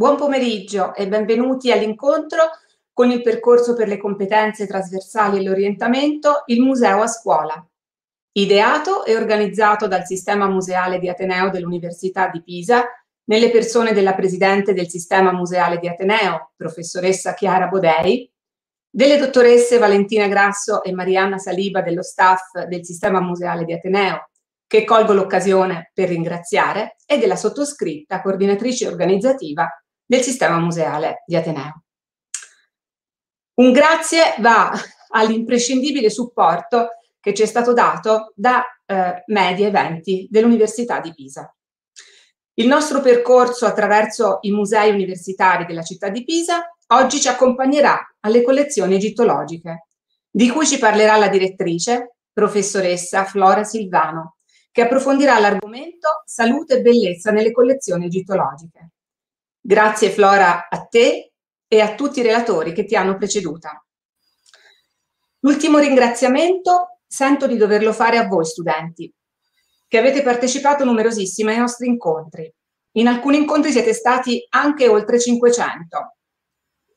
Buon pomeriggio e benvenuti all'incontro con il percorso per le competenze trasversali e l'orientamento Il Museo a Scuola, ideato e organizzato dal Sistema Museale di Ateneo dell'Università di Pisa nelle persone della Presidente del Sistema Museale di Ateneo, professoressa Chiara Bodei, delle dottoresse Valentina Grasso e Marianna Saliba dello staff del Sistema Museale di Ateneo, che colgo l'occasione per ringraziare, e della sottoscritta coordinatrice organizzativa del sistema museale di Ateneo. Un grazie va all'imprescindibile supporto che ci è stato dato da eh, Media Eventi dell'Università di Pisa. Il nostro percorso attraverso i musei universitari della città di Pisa oggi ci accompagnerà alle collezioni egittologiche, di cui ci parlerà la direttrice, professoressa Flora Silvano, che approfondirà l'argomento salute e bellezza nelle collezioni egittologiche. Grazie Flora a te e a tutti i relatori che ti hanno preceduta. L'ultimo ringraziamento sento di doverlo fare a voi studenti, che avete partecipato numerosissimi ai nostri incontri. In alcuni incontri siete stati anche oltre 500.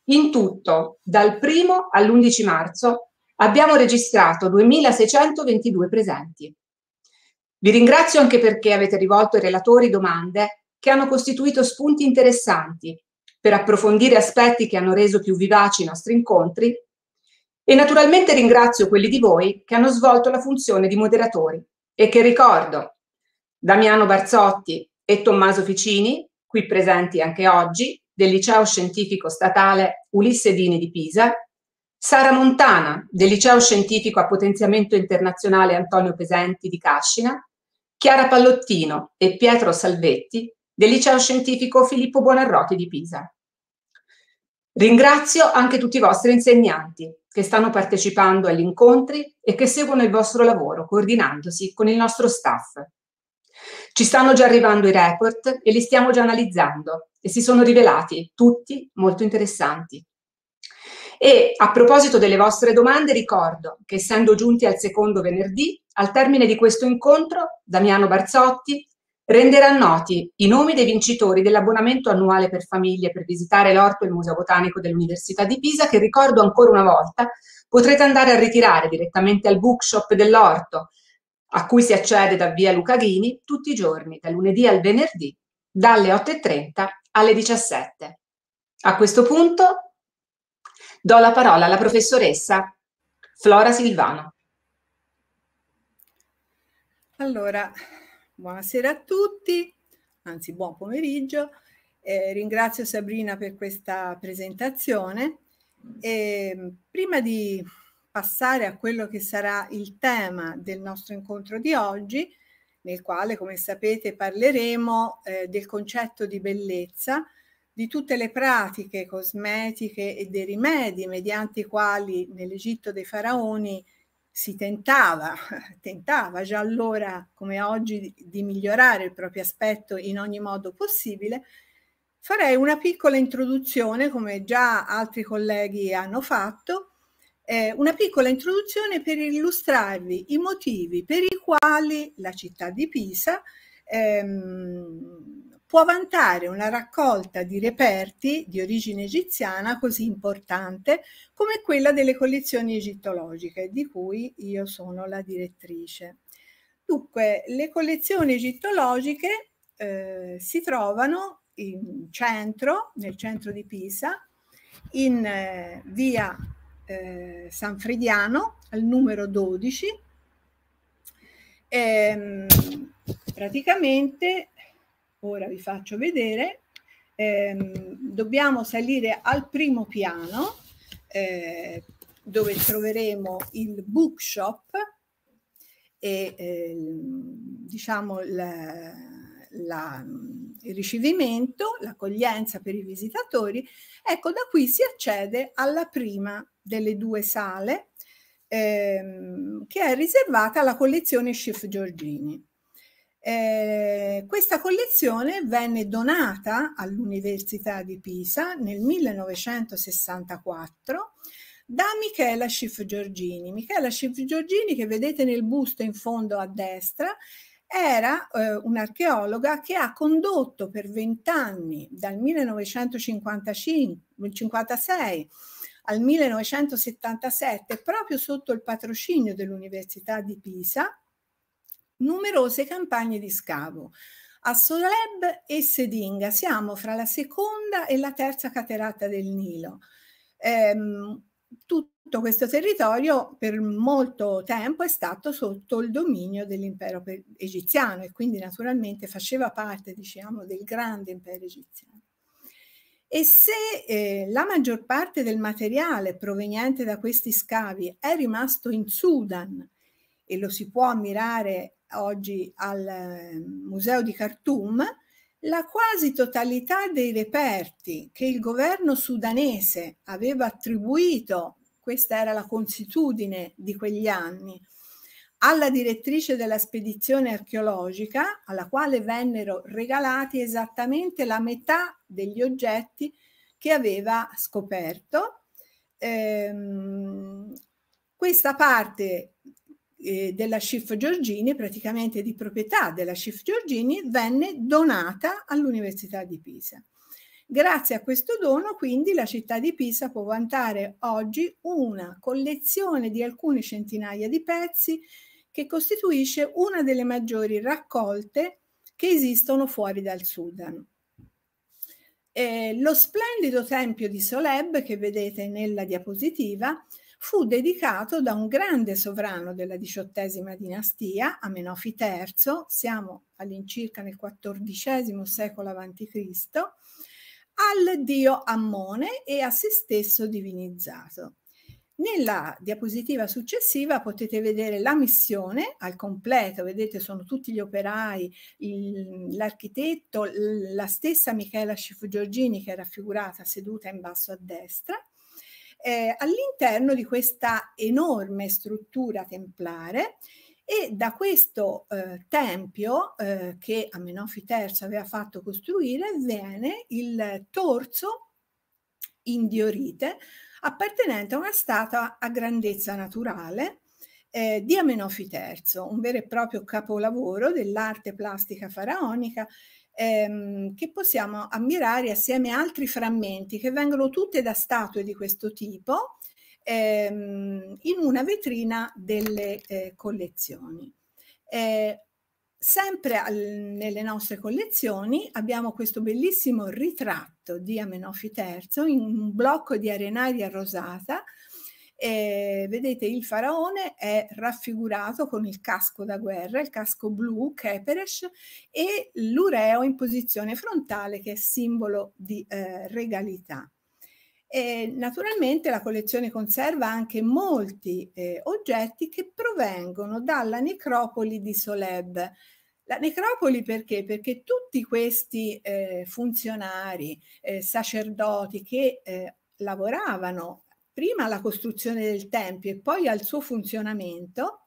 In tutto, dal 1 all'11 marzo, abbiamo registrato 2.622 presenti. Vi ringrazio anche perché avete rivolto ai relatori domande che hanno costituito spunti interessanti per approfondire aspetti che hanno reso più vivaci i nostri incontri e naturalmente ringrazio quelli di voi che hanno svolto la funzione di moderatori e che ricordo Damiano Barzotti e Tommaso Ficini, qui presenti anche oggi, del Liceo Scientifico Statale Ulisse Dini di Pisa, Sara Montana del Liceo Scientifico a Potenziamento Internazionale Antonio Pesenti di Cascina, Chiara Pallottino e Pietro Salvetti del liceo scientifico Filippo Buonarroti di Pisa. Ringrazio anche tutti i vostri insegnanti che stanno partecipando agli incontri e che seguono il vostro lavoro coordinandosi con il nostro staff. Ci stanno già arrivando i report e li stiamo già analizzando e si sono rivelati tutti molto interessanti. E a proposito delle vostre domande, ricordo che essendo giunti al secondo venerdì, al termine di questo incontro, Damiano Barzotti, Renderà noti i nomi dei vincitori dell'abbonamento annuale per famiglie per visitare l'orto e il Museo Botanico dell'Università di Pisa che, ricordo ancora una volta, potrete andare a ritirare direttamente al bookshop dell'orto, a cui si accede da via Luca Ghini tutti i giorni, dal lunedì al venerdì, dalle 8.30 alle 17. A questo punto do la parola alla professoressa Flora Silvano. Allora, Buonasera a tutti, anzi buon pomeriggio. Eh, ringrazio Sabrina per questa presentazione. E, ehm, prima di passare a quello che sarà il tema del nostro incontro di oggi, nel quale, come sapete, parleremo eh, del concetto di bellezza, di tutte le pratiche cosmetiche e dei rimedi mediante i quali nell'Egitto dei faraoni si tentava, tentava già allora come oggi di migliorare il proprio aspetto in ogni modo possibile, farei una piccola introduzione, come già altri colleghi hanno fatto, eh, una piccola introduzione per illustrarvi i motivi per i quali la città di Pisa ehm, può vantare una raccolta di reperti di origine egiziana così importante come quella delle collezioni egittologiche, di cui io sono la direttrice. Dunque, le collezioni egittologiche eh, si trovano in centro, nel centro di Pisa, in eh, via eh, San Frediano, al numero 12. Ehm, praticamente ora vi faccio vedere, ehm, dobbiamo salire al primo piano eh, dove troveremo il bookshop e eh, diciamo la, la, il ricevimento, l'accoglienza per i visitatori. Ecco, da qui si accede alla prima delle due sale ehm, che è riservata alla collezione Schiff Giorgini. Eh, questa collezione venne donata all'Università di Pisa nel 1964 da Michela Schiff Giorgini. Michela Schiff Giorgini, che vedete nel busto in fondo a destra, era eh, un'archeologa che ha condotto per vent'anni, dal 1956 al 1977, proprio sotto il patrocinio dell'Università di Pisa, numerose campagne di scavo. A Soleb e Sedinga siamo fra la seconda e la terza cateratta del Nilo. Ehm, tutto questo territorio per molto tempo è stato sotto il dominio dell'impero egiziano e quindi naturalmente faceva parte diciamo, del grande impero egiziano. E se eh, la maggior parte del materiale proveniente da questi scavi è rimasto in Sudan e lo si può ammirare oggi al ehm, Museo di Khartoum, la quasi totalità dei reperti che il governo sudanese aveva attribuito, questa era la consuetudine di quegli anni, alla direttrice della spedizione archeologica, alla quale vennero regalati esattamente la metà degli oggetti che aveva scoperto. Ehm, questa parte eh, della Schiff Giorgini, praticamente di proprietà della Schiff Giorgini, venne donata all'Università di Pisa. Grazie a questo dono, quindi, la città di Pisa può vantare oggi una collezione di alcune centinaia di pezzi che costituisce una delle maggiori raccolte che esistono fuori dal Sudan. Eh, lo splendido tempio di Soleb che vedete nella diapositiva fu dedicato da un grande sovrano della diciottesima dinastia, Amenofi III, siamo all'incirca nel XIV secolo a.C., al dio Ammone e a se stesso divinizzato. Nella diapositiva successiva potete vedere la missione al completo, vedete sono tutti gli operai, l'architetto, la stessa Michela Scifugiorgini che è raffigurata seduta in basso a destra eh, all'interno di questa enorme struttura templare e da questo eh, tempio eh, che Amenofi III aveva fatto costruire viene il torso in diorite appartenente a una statua a grandezza naturale eh, di Amenofi III, un vero e proprio capolavoro dell'arte plastica faraonica ehm, che possiamo ammirare assieme a altri frammenti che vengono tutte da statue di questo tipo ehm, in una vetrina delle eh, collezioni. Eh, sempre al, nelle nostre collezioni abbiamo questo bellissimo ritratto di Amenofi III in un blocco di arenaria rosata e vedete il faraone è raffigurato con il casco da guerra, il casco blu, Keperesh, e l'ureo in posizione frontale che è simbolo di eh, regalità. E naturalmente la collezione conserva anche molti eh, oggetti che provengono dalla necropoli di Soleb, la necropoli perché? Perché tutti questi eh, funzionari, eh, sacerdoti che eh, lavoravano prima alla costruzione del Tempio e poi al suo funzionamento,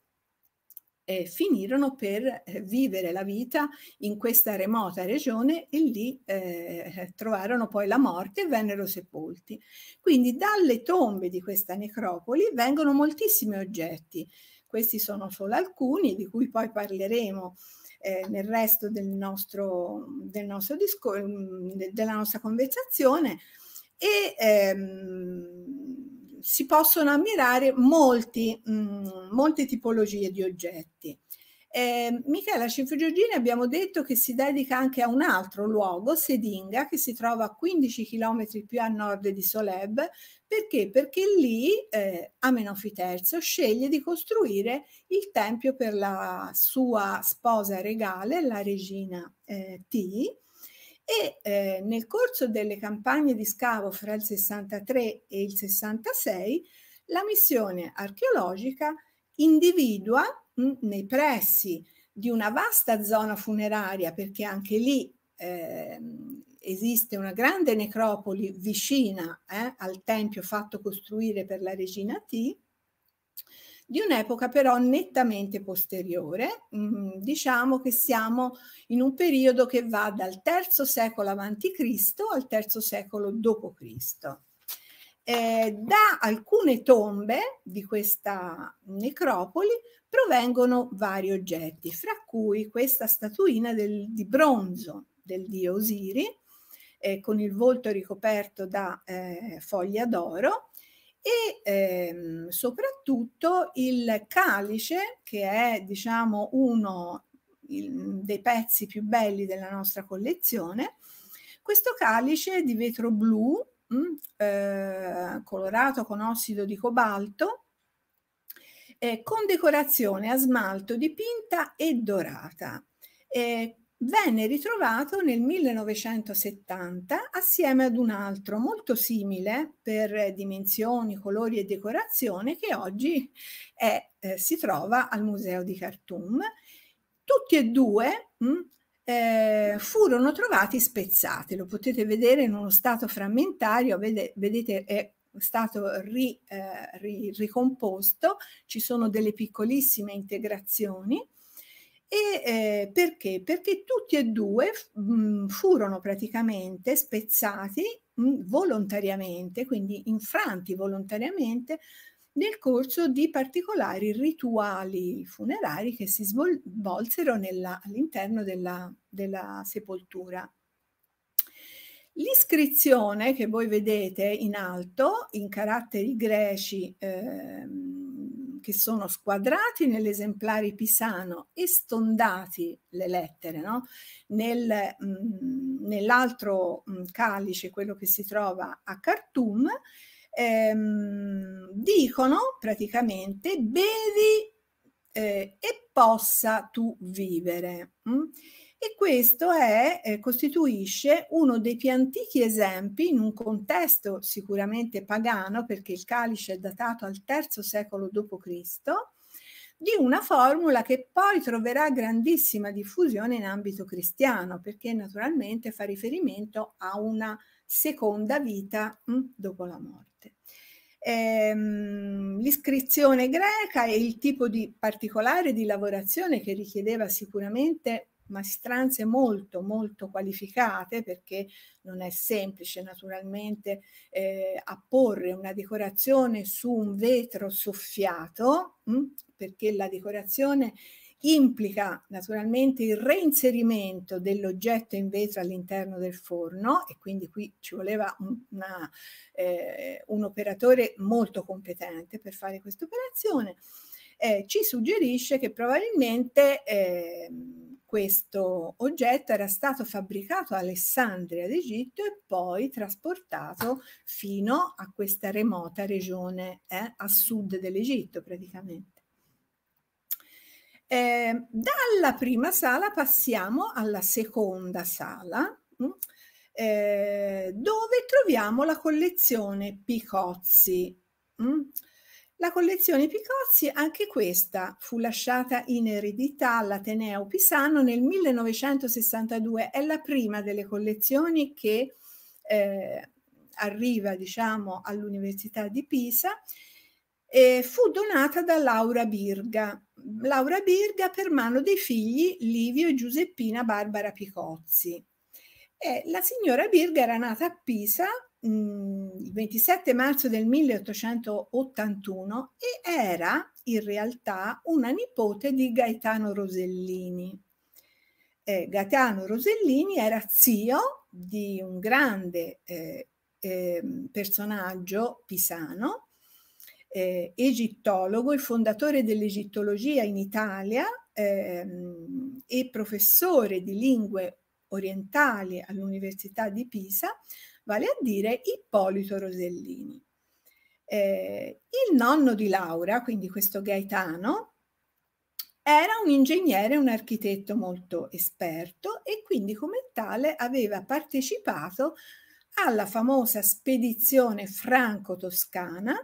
eh, finirono per eh, vivere la vita in questa remota regione e lì eh, trovarono poi la morte e vennero sepolti. Quindi dalle tombe di questa necropoli vengono moltissimi oggetti. Questi sono solo alcuni di cui poi parleremo eh, nel resto del nostro, del nostro discor- mm, della nostra conversazione e ehm, si possono ammirare molti, mh, mm, molte tipologie di oggetti. Eh, Michela Cinfegiorgini abbiamo detto che si dedica anche a un altro luogo, Sedinga, che si trova a 15 km più a nord di Soleb. Perché? Perché lì eh, Amenofi III sceglie di costruire il tempio per la sua sposa regale, la regina eh, Ti, e eh, nel corso delle campagne di scavo fra il 63 e il 66 la missione archeologica individua mh, nei pressi di una vasta zona funeraria, perché anche lì eh, esiste una grande necropoli vicina eh, al tempio fatto costruire per la regina T, di un'epoca però nettamente posteriore. Mm-hmm. diciamo che siamo in un periodo che va dal III secolo a.C. al III secolo d.C. Eh, da alcune tombe di questa necropoli provengono vari oggetti, fra cui questa statuina del, di bronzo del dio Osiri, eh, con il volto ricoperto da eh, foglia d'oro, e ehm, soprattutto il calice, che è diciamo uno il, mhmm, dei pezzi più belli della nostra collezione, questo calice di vetro blu, mh, eh, colorato con ossido di cobalto, eh, con decorazione a smalto dipinta e dorata. Eh, venne ritrovato nel 1970 assieme ad un altro molto simile per dimensioni, colori e decorazione che oggi è, eh, si trova al Museo di Khartoum. Tutti e due mh, mm, eh, furono trovati spezzati, lo potete vedere in uno stato frammentario, vede, vedete è stato ri, eh, ri, ricomposto, ci sono delle piccolissime integrazioni e eh, perché? Perché tutti e due mh, mm, furono praticamente spezzati mh, mm, volontariamente, quindi infranti volontariamente nel corso di particolari rituali funerari che si svolsero nella, all'interno della, della sepoltura. L'iscrizione che voi vedete in alto, in caratteri greci, ehm, che sono squadrati nell'esemplare pisano e stondati le lettere, no? Nel, mm, nell'altro mm, calice, quello che si trova a Khartoum, ehm, dicono praticamente bevi eh, e possa tu vivere. Mm? e questo è, eh, costituisce uno dei più antichi esempi in un contesto sicuramente pagano, perché il calice è datato al III secolo d.C., di una formula che poi troverà grandissima diffusione in ambito cristiano, perché naturalmente fa riferimento a una seconda vita mh, hm, dopo la morte. Ehm, l'iscrizione greca e il tipo di particolare di lavorazione che richiedeva sicuramente maestranze molto molto qualificate perché non è semplice naturalmente eh, apporre una decorazione su un vetro soffiato mh? Mm? perché la decorazione implica naturalmente il reinserimento dell'oggetto in vetro all'interno del forno e quindi qui ci voleva una, eh, un operatore molto competente per fare questa operazione, eh, ci suggerisce che probabilmente eh, questo oggetto era stato fabbricato a Alessandria d'Egitto e poi trasportato fino a questa remota regione eh, a sud dell'Egitto praticamente. Eh, dalla prima sala passiamo alla seconda sala mm, eh, dove troviamo la collezione Picozzi. Mm? La collezione Picozzi, anche questa, fu lasciata in eredità all'Ateneo Pisano nel 1962, è la prima delle collezioni che eh, arriva diciamo, all'Università di Pisa e fu donata da Laura Birga. Laura Birga per mano dei figli Livio e Giuseppina Barbara Picozzi. E la signora Birga era nata a Pisa Mm, il 27 marzo del 1881 e era in realtà una nipote di Gaetano Rosellini. Eh, Gaetano Rosellini era zio di un grande eh, eh, personaggio pisano, eh, egittologo, il fondatore dell'egittologia in Italia ehm, e professore di lingue orientali all'Università di Pisa, vale a dire Ippolito Rosellini. Eh, il nonno di Laura, quindi questo Gaetano, era un ingegnere, un architetto molto esperto e quindi come tale aveva partecipato alla famosa spedizione franco-toscana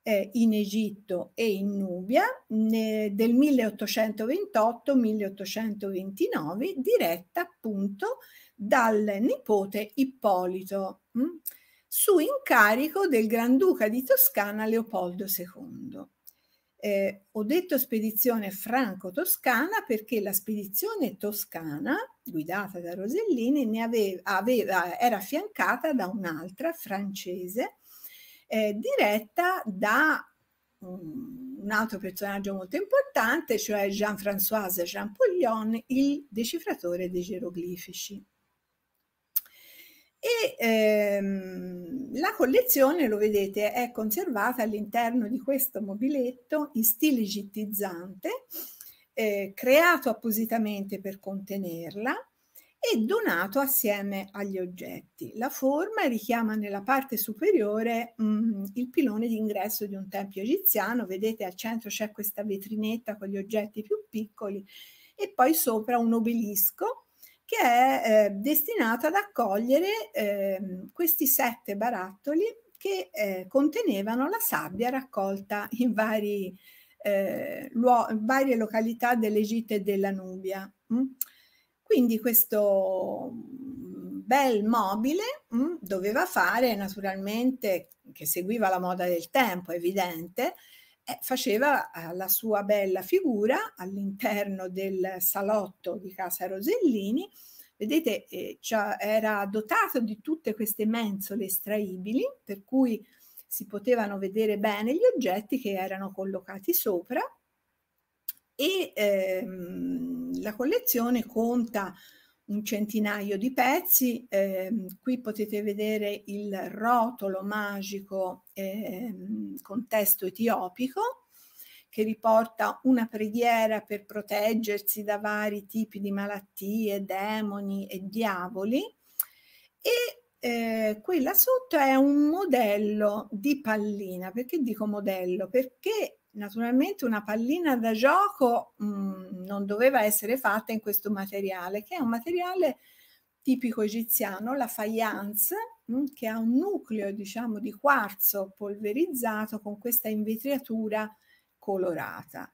eh, in Egitto e in Nubia ne, del 1828-1829 diretta appunto dal nipote Ippolito, mh? Mm, su incarico del Granduca di Toscana Leopoldo II. Eh, ho detto spedizione franco-toscana perché la spedizione toscana, guidata da Rosellini, aveva, aveva, era affiancata da un'altra francese, eh, diretta da un altro personaggio molto importante, cioè Jean-François Jean Champollion, il decifratore dei geroglifici. E ehm, la collezione, lo vedete, è conservata all'interno di questo mobiletto in stile gittizzante, eh, creato appositamente per contenerla e donato assieme agli oggetti. La forma richiama nella parte superiore mh, mm, il pilone d'ingresso di un tempio egiziano, vedete al centro c'è questa vetrinetta con gli oggetti più piccoli e poi sopra un obelisco che è eh, destinata ad accogliere eh, questi sette barattoli che eh, contenevano la sabbia raccolta in vari, eh, varie località dell'Egitto e della Nubia. Mm. Quindi questo mm, bel mobile mm, doveva fare naturalmente, che seguiva la moda del tempo, evidente, eh, faceva eh, la sua bella figura all'interno del salotto di casa Rosellini. Vedete, eh, cioè era dotato di tutte queste mensole estraibili, per cui si potevano vedere bene gli oggetti che erano collocati sopra e ehm, la collezione conta un centinaio di pezzi, eh, qui potete vedere il rotolo magico eh, con testo etiopico che riporta una preghiera per proteggersi da vari tipi di malattie, demoni e diavoli e eh, qui sotto è un modello di pallina. Perché dico modello? Perché naturalmente una pallina da gioco mh, mm, non doveva essere fatta in questo materiale, che è un materiale tipico egiziano, la faience, mh, mm, che ha un nucleo diciamo di quarzo polverizzato con questa invetriatura colorata.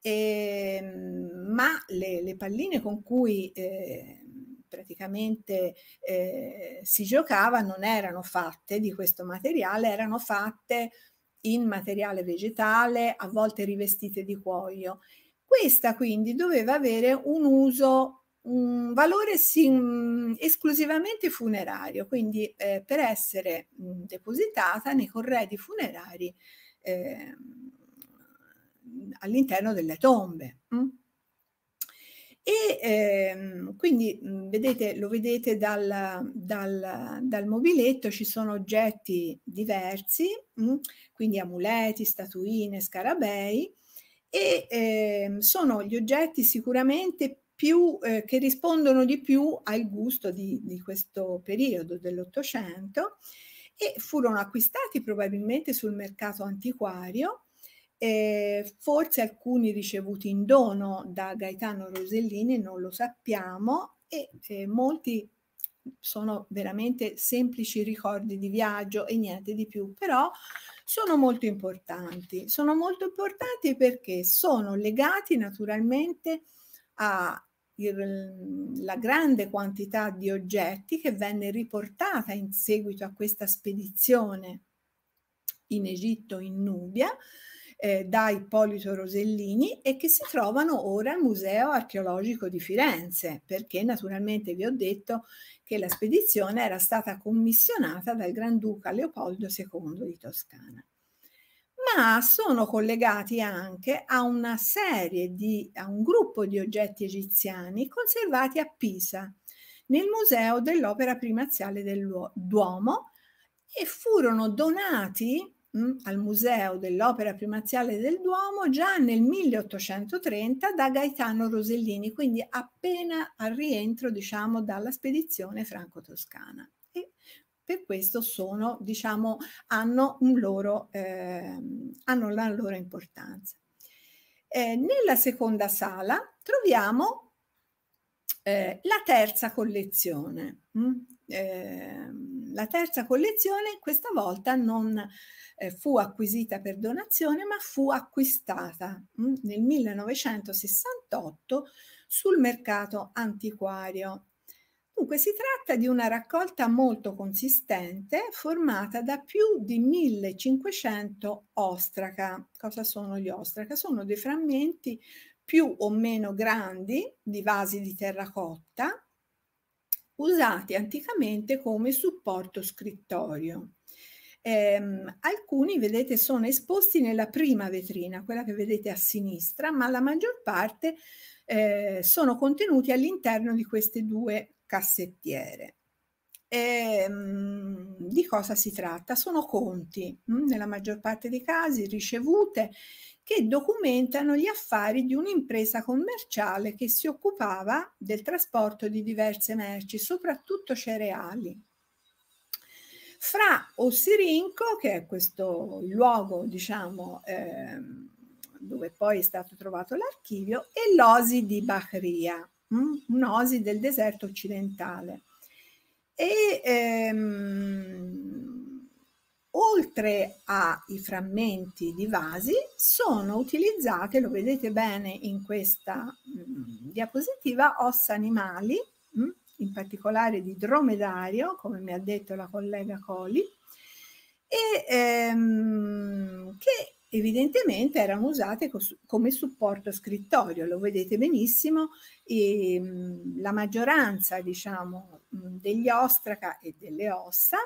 E, ehm, ma le, le, palline con cui eh, praticamente eh, si giocava non erano fatte di questo materiale, erano fatte in materiale vegetale, a volte rivestite di cuoio. Questa quindi doveva avere un uso, un valore sim, esclusivamente funerario, quindi eh, per essere mh, mm, depositata nei corredi funerari eh, all'interno delle tombe. Mh? Mm. E ehm, quindi mhmm, vedete, lo vedete dal, dal, dal, mobiletto, ci sono oggetti diversi, mh? quindi amuleti, statuine, scarabei, e ehm, sono gli oggetti sicuramente più, eh, che rispondono di più al gusto di, di questo periodo dell'Ottocento e furono acquistati probabilmente sul mercato antiquario eh, forse alcuni ricevuti in dono da Gaetano Rosellini, non lo sappiamo, e eh, molti sono veramente semplici ricordi di viaggio e niente di più, però sono molto importanti. Sono molto importanti perché sono legati naturalmente alla grande quantità di oggetti che venne riportata in seguito a questa spedizione in Egitto, in Nubia, eh, da Ippolito Rosellini e che si trovano ora al Museo archeologico di Firenze, perché naturalmente vi ho detto che la spedizione era stata commissionata dal Granduca Leopoldo II di Toscana ma sono collegati anche a una serie di, a un gruppo di oggetti egiziani conservati a Pisa, nel Museo dell'Opera Primaziale del Duomo, e furono donati mh, mm, al Museo dell'Opera Primaziale del Duomo già nel 1830 da Gaetano Rosellini, quindi appena al rientro diciamo, dalla spedizione franco-toscana. E per questo sono, diciamo, hanno, loro, eh, hanno la loro importanza. Eh, nella seconda sala troviamo eh, la terza collezione. Mm? Eh, la terza collezione questa volta non eh, fu acquisita per donazione ma fu acquistata mh, mm, nel 1968 sul mercato antiquario. Dunque si tratta di una raccolta molto consistente formata da più di 1500 ostraca. Cosa sono gli ostraca? Sono dei frammenti più o meno grandi di vasi di terracotta usati anticamente come supporto scrittorio. Ehm, alcuni, vedete, sono esposti nella prima vetrina, quella che vedete a sinistra, ma la maggior parte eh, sono contenuti all'interno di queste due cassettiere. E, ehm, di cosa si tratta? Sono conti, mh, mm, nella maggior parte dei casi ricevute, che documentano gli affari di un'impresa commerciale che si occupava del trasporto di diverse merci, soprattutto cereali fra Ossirinco, che è questo luogo, diciamo, eh, dove poi è stato trovato l'archivio, e l'osi di Bahria, mm? un'osi del deserto occidentale. E ehm, oltre ai frammenti di vasi sono utilizzate, lo vedete bene in questa mh, mm, diapositiva, ossa animali, mh, mm? in particolare di dromedario, come mi ha detto la collega Coli, e, ehm, che evidentemente erano usate come supporto scrittorio, lo vedete benissimo, e, ehm, la maggioranza diciamo, degli ostraca e delle ossa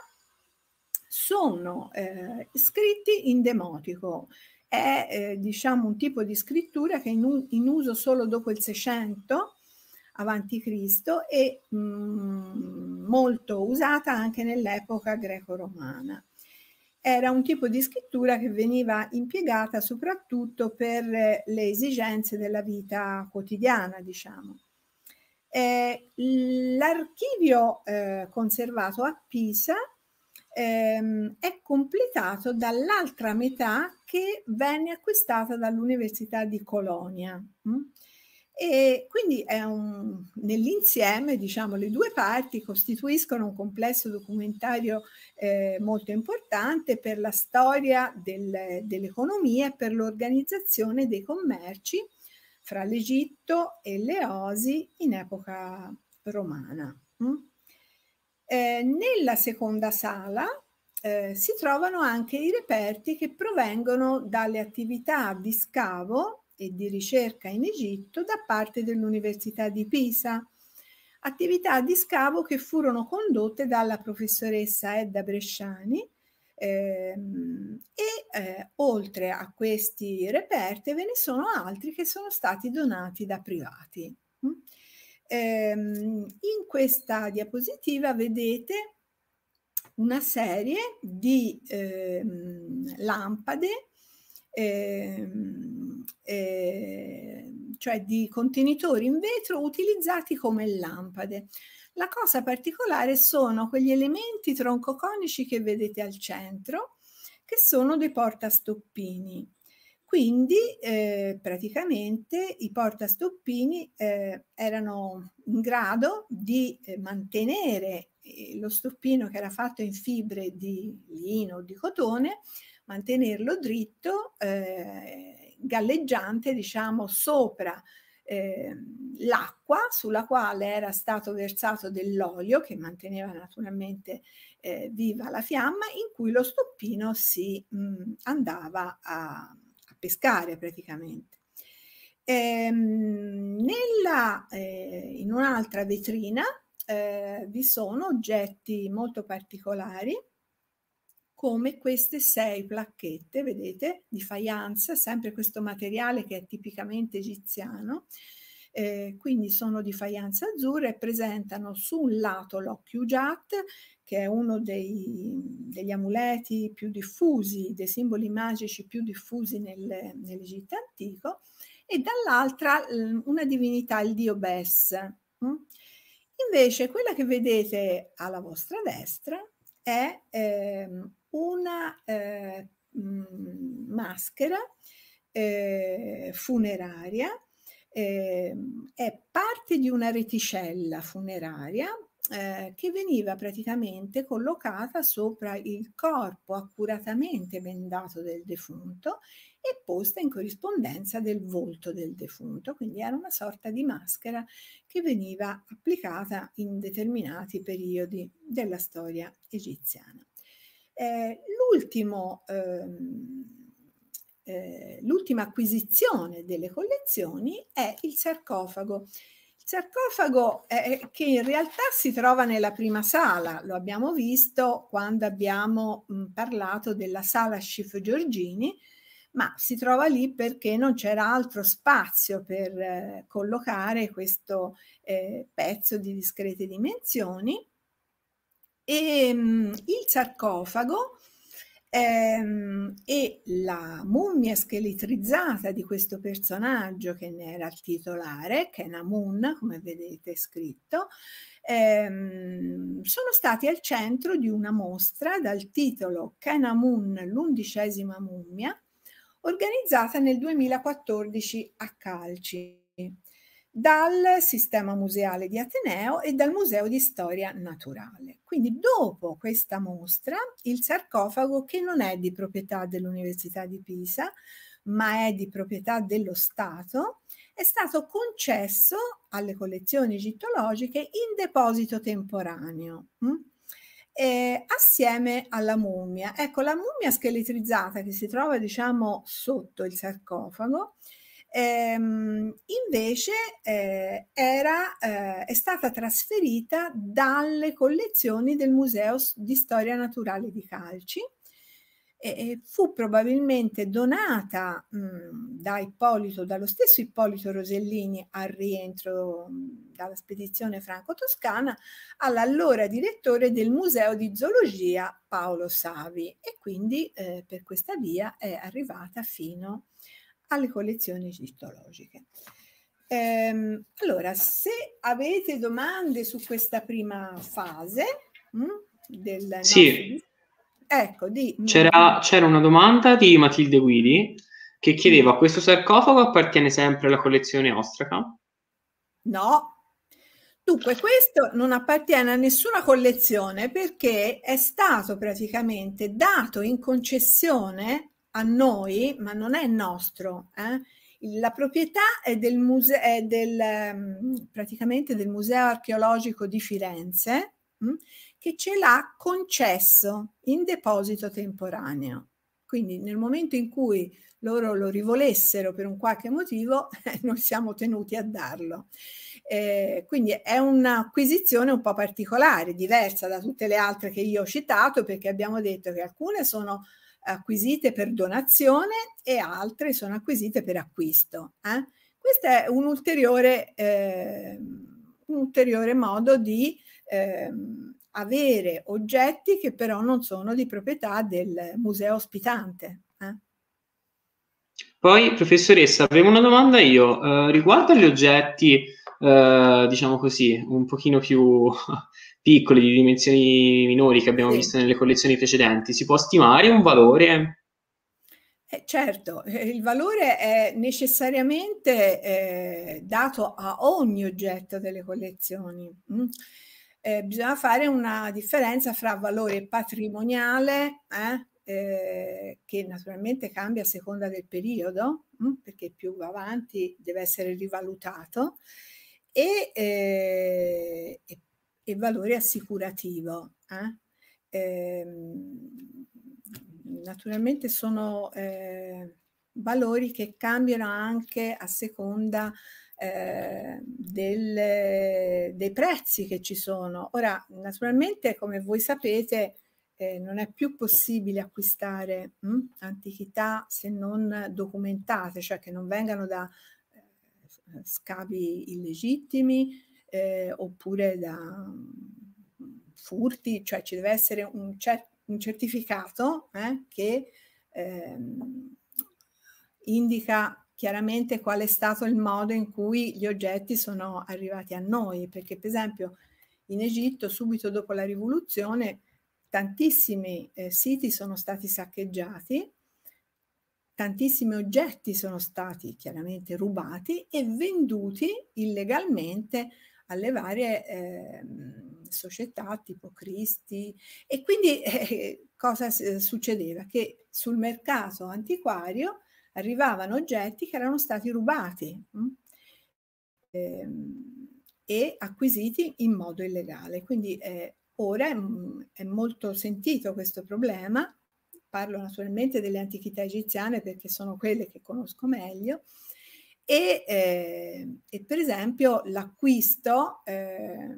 sono eh, scritti in demotico, è eh, diciamo, un tipo di scrittura che è in, in uso solo dopo il 600 avanti Cristo e mm, molto usata anche nell'epoca greco-romana. Era un tipo di scrittura che veniva impiegata soprattutto per eh, le esigenze della vita quotidiana, diciamo. Eh, l'archivio eh, conservato a Pisa ehm, è completato dall'altra metà che venne acquistata dall'Università di Colonia. Mh? Mm? E quindi è un, nell'insieme, diciamo, le due parti costituiscono un complesso documentario eh, molto importante per la storia del, dell'economia e per l'organizzazione dei commerci fra l'Egitto e le Osi in epoca romana. Mm? Eh, nella seconda sala eh, si trovano anche i reperti che provengono dalle attività di scavo e di ricerca in Egitto da parte dell'Università di Pisa, attività di scavo che furono condotte dalla professoressa Edda Bresciani eh, e eh, oltre a questi reperti ve ne sono altri che sono stati donati da privati. Mm. Ehm, in questa diapositiva vedete una serie di ehm, lampade ehm, ehm, cioè di contenitori in vetro utilizzati come lampade. La cosa particolare sono quegli elementi troncoconici che vedete al centro, che sono dei portastoppini. Quindi eh, praticamente i portastoppini eh, erano in grado di eh, mantenere eh, lo stoppino che era fatto in fibre di lino o di cotone mantenerlo dritto, eh, galleggiante, diciamo, sopra eh, l'acqua sulla quale era stato versato dell'olio che manteneva naturalmente eh, viva la fiamma, in cui lo stoppino si mh, andava a, a pescare praticamente. Ehm, nella, eh, in un'altra vetrina eh, vi sono oggetti molto particolari come queste sei placchette, vedete, di faianza, sempre questo materiale che è tipicamente egiziano, eh, quindi sono di faianza azzurra e presentano su un lato l'occhio Jat, che è uno dei, degli amuleti più diffusi, dei simboli magici più diffusi nel, nell'Egitto antico, e dall'altra una divinità, il dio Bes. Mm? Invece quella che vedete alla vostra destra è ehm, una eh, mm, maschera eh, funeraria, eh, è parte di una reticella funeraria eh, che veniva praticamente collocata sopra il corpo accuratamente bendato del defunto e posta in corrispondenza del volto del defunto, quindi era una sorta di maschera che veniva applicata in determinati periodi della storia egiziana. Eh, l'ultimo, ehm, eh, l'ultima acquisizione delle collezioni è il sarcofago. Il sarcofago eh, che in realtà si trova nella prima sala, lo abbiamo visto quando abbiamo mh, parlato della sala Schiff Giorgini, ma si trova lì perché non c'era altro spazio per eh, collocare questo eh, pezzo di discrete dimensioni e, ehm, il sarcofago ehm, e la mummia scheletrizzata di questo personaggio che ne era il titolare, che è Namun, come vedete scritto, ehm, sono stati al centro di una mostra dal titolo Kenamun, l'undicesima mummia, organizzata nel 2014 a Calci dal sistema museale di Ateneo e dal Museo di Storia Naturale. Quindi dopo questa mostra, il sarcofago che non è di proprietà dell'Università di Pisa, ma è di proprietà dello Stato, è stato concesso alle collezioni egittologiche in deposito temporaneo. Eh, assieme alla mummia. Ecco, la mummia scheletrizzata che si trova, diciamo, sotto il sarcofago Ehm, invece eh, era, eh, è stata trasferita dalle collezioni del Museo di Storia Naturale di Calci e, fu probabilmente donata mh, mm, da Ippolito, dallo stesso Ippolito Rosellini al rientro mh, mm, dalla spedizione franco-toscana all'allora direttore del Museo di Zoologia Paolo Savi e quindi eh, per questa via è arrivata fino a alle collezioni cittologiche. Ehm, allora, se avete domande su questa prima fase mh, mm, del... Sì. Nostro... Ecco, di... c'era, c'era una domanda di Matilde Guidi che chiedeva, mm. questo sarcofago appartiene sempre alla collezione ostraca? No. Dunque, questo non appartiene a nessuna collezione perché è stato praticamente dato in concessione a noi, ma non è nostro. Eh? La proprietà è, del muse- è del, mm, praticamente del Museo archeologico di Firenze mh? Mm, che ce l'ha concesso in deposito temporaneo. Quindi nel momento in cui loro lo rivolessero per un qualche motivo, eh, noi siamo tenuti a darlo. Eh, quindi è un'acquisizione un po' particolare, diversa da tutte le altre che io ho citato, perché abbiamo detto che alcune sono acquisite per donazione e altre sono acquisite per acquisto. Eh? Questo è un ulteriore, eh, un ulteriore modo di eh, avere oggetti che però non sono di proprietà del museo ospitante. Eh? Poi, professoressa, avevo una domanda io eh, riguardo agli oggetti, eh, diciamo così, un pochino più piccoli, di dimensioni minori che abbiamo sì. visto nelle collezioni precedenti, si può stimare un valore? Eh, certo, eh, il valore è necessariamente eh, dato a ogni oggetto delle collezioni. Mm. Eh, bisogna fare una differenza fra valore patrimoniale, eh, eh, che naturalmente cambia a seconda del periodo, mm, perché più va avanti deve essere rivalutato, e, eh, e e valore assicurativo. Eh? Ehm, naturalmente sono eh, valori che cambiano anche a seconda eh, del, dei prezzi che ci sono. Ora, naturalmente, come voi sapete, eh, non è più possibile acquistare mh, hm, antichità se non documentate, cioè che non vengano da eh, scavi illegittimi, eh, oppure da mm, furti, cioè ci deve essere un, cer- un certificato eh, che ehm, indica chiaramente qual è stato il modo in cui gli oggetti sono arrivati a noi, perché per esempio in Egitto subito dopo la rivoluzione tantissimi eh, siti sono stati saccheggiati, tantissimi oggetti sono stati chiaramente rubati e venduti illegalmente alle varie eh, società tipo Cristi e quindi eh, cosa succedeva? Che sul mercato antiquario arrivavano oggetti che erano stati rubati mh? Mm, ehm, e acquisiti in modo illegale. Quindi eh, ora è, mm, è molto sentito questo problema, parlo naturalmente delle antichità egiziane perché sono quelle che conosco meglio, e, eh, e per esempio l'acquisto eh,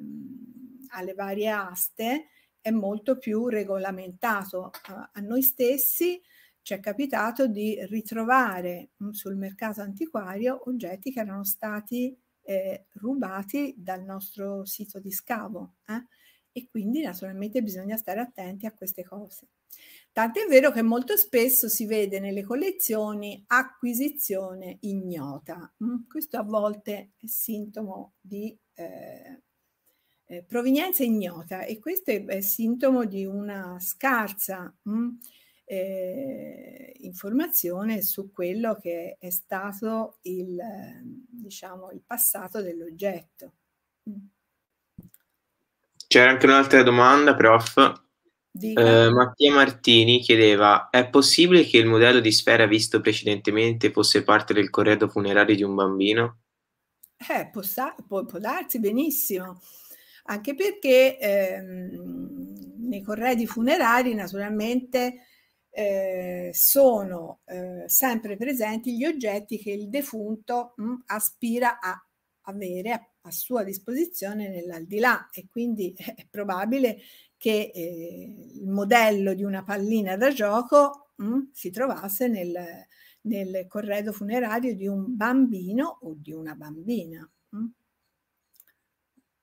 alle varie aste è molto più regolamentato. A noi stessi ci è capitato di ritrovare mm, sul mercato antiquario oggetti che erano stati eh, rubati dal nostro sito di scavo eh? e quindi naturalmente bisogna stare attenti a queste cose. Tant'è vero che molto spesso si vede nelle collezioni acquisizione ignota. Mm, questo a volte è sintomo di eh, eh, provenienza ignota e questo è, è sintomo di una scarsa mh, mm, eh, informazione su quello che è stato il, diciamo, il passato dell'oggetto. Mm. C'era anche un'altra domanda, prof. Eh, Mattia Martini chiedeva: È possibile che il modello di sfera visto precedentemente fosse parte del corredo funerario di un bambino? Eh, può, può, può darsi benissimo, anche perché ehm, nei corredi funerari naturalmente eh, sono eh, sempre presenti gli oggetti che il defunto mh, mm, aspira a avere a, a sua disposizione nell'aldilà e quindi è probabile che eh, il modello di una pallina da gioco mh, mm, si trovasse nel, nel, corredo funerario di un bambino o di una bambina. Mh. Mm.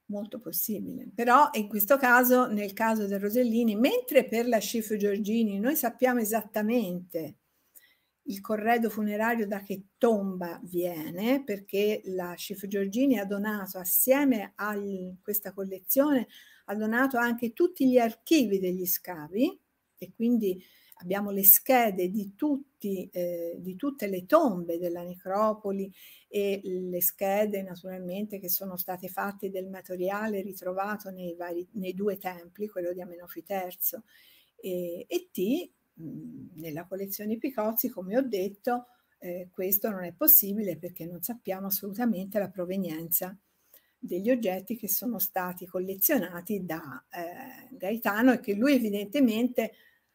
Molto possibile. Però in questo caso, nel caso del Rosellini, mentre per la Schiff Giorgini noi sappiamo esattamente il corredo funerario da che tomba viene, perché la Schiff Giorgini ha donato assieme a questa collezione ha donato anche tutti gli archivi degli scavi e quindi abbiamo le schede di, tutti, eh, di tutte le tombe della necropoli e le schede naturalmente che sono state fatte del materiale ritrovato nei, vari, nei due templi, quello di Amenofi III e, e T, nella collezione Picozzi, come ho detto, eh, questo non è possibile perché non sappiamo assolutamente la provenienza degli oggetti che sono stati collezionati da eh, Gaetano e che lui evidentemente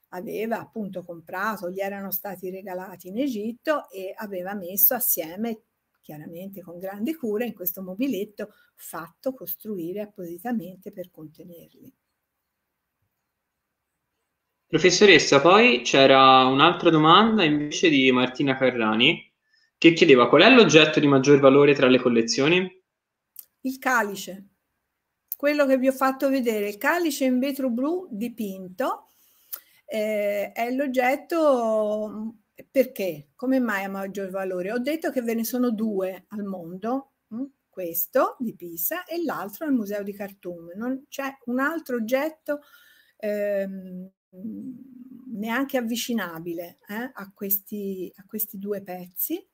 aveva appunto comprato, gli erano stati regalati in Egitto e aveva messo assieme, chiaramente con grande cura, in questo mobiletto fatto costruire appositamente per contenerli. Professoressa, poi c'era un'altra domanda invece di Martina Carrani che chiedeva qual è l'oggetto di maggior valore tra le collezioni? il calice, quello che vi ho fatto vedere, il calice in vetro blu dipinto, eh, è l'oggetto mm, perché? Come mai ha maggior valore? Ho detto che ve ne sono due al mondo, mm, questo di Pisa e l'altro al Museo di Khartoum. Non c'è un altro oggetto ehm, neanche avvicinabile eh, a, questi, a questi due pezzi.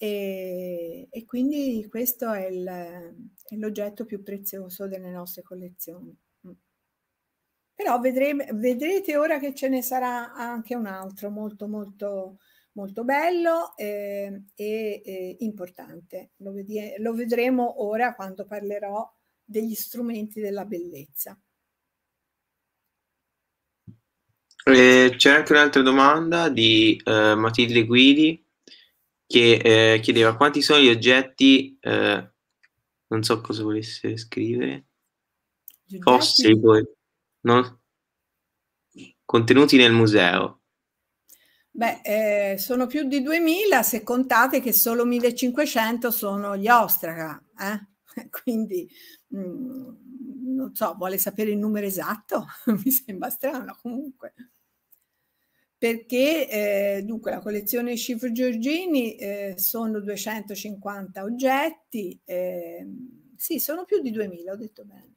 E, e quindi questo è, il, è l'oggetto più prezioso delle nostre collezioni. Mm. Però vedremo, vedrete ora che ce ne sarà anche un altro molto molto molto bello eh, e, e importante. Lo, vedi- lo vedremo ora quando parlerò degli strumenti della bellezza. Eh, c'è anche un'altra domanda di eh, Matilde Guidi che eh, chiedeva quanti sono gli oggetti, eh, non so cosa volesse scrivere, fossili, no? contenuti nel museo. Beh, eh, sono più di 2000 se contate che solo 1500 sono gli ostraca, eh? quindi mh, mm, non so, vuole sapere il numero esatto? Mi sembra strano comunque perché eh, dunque la collezione Cifro Giorgini eh, sono 250 oggetti, eh, sì, sono più di 2000, ho detto bene.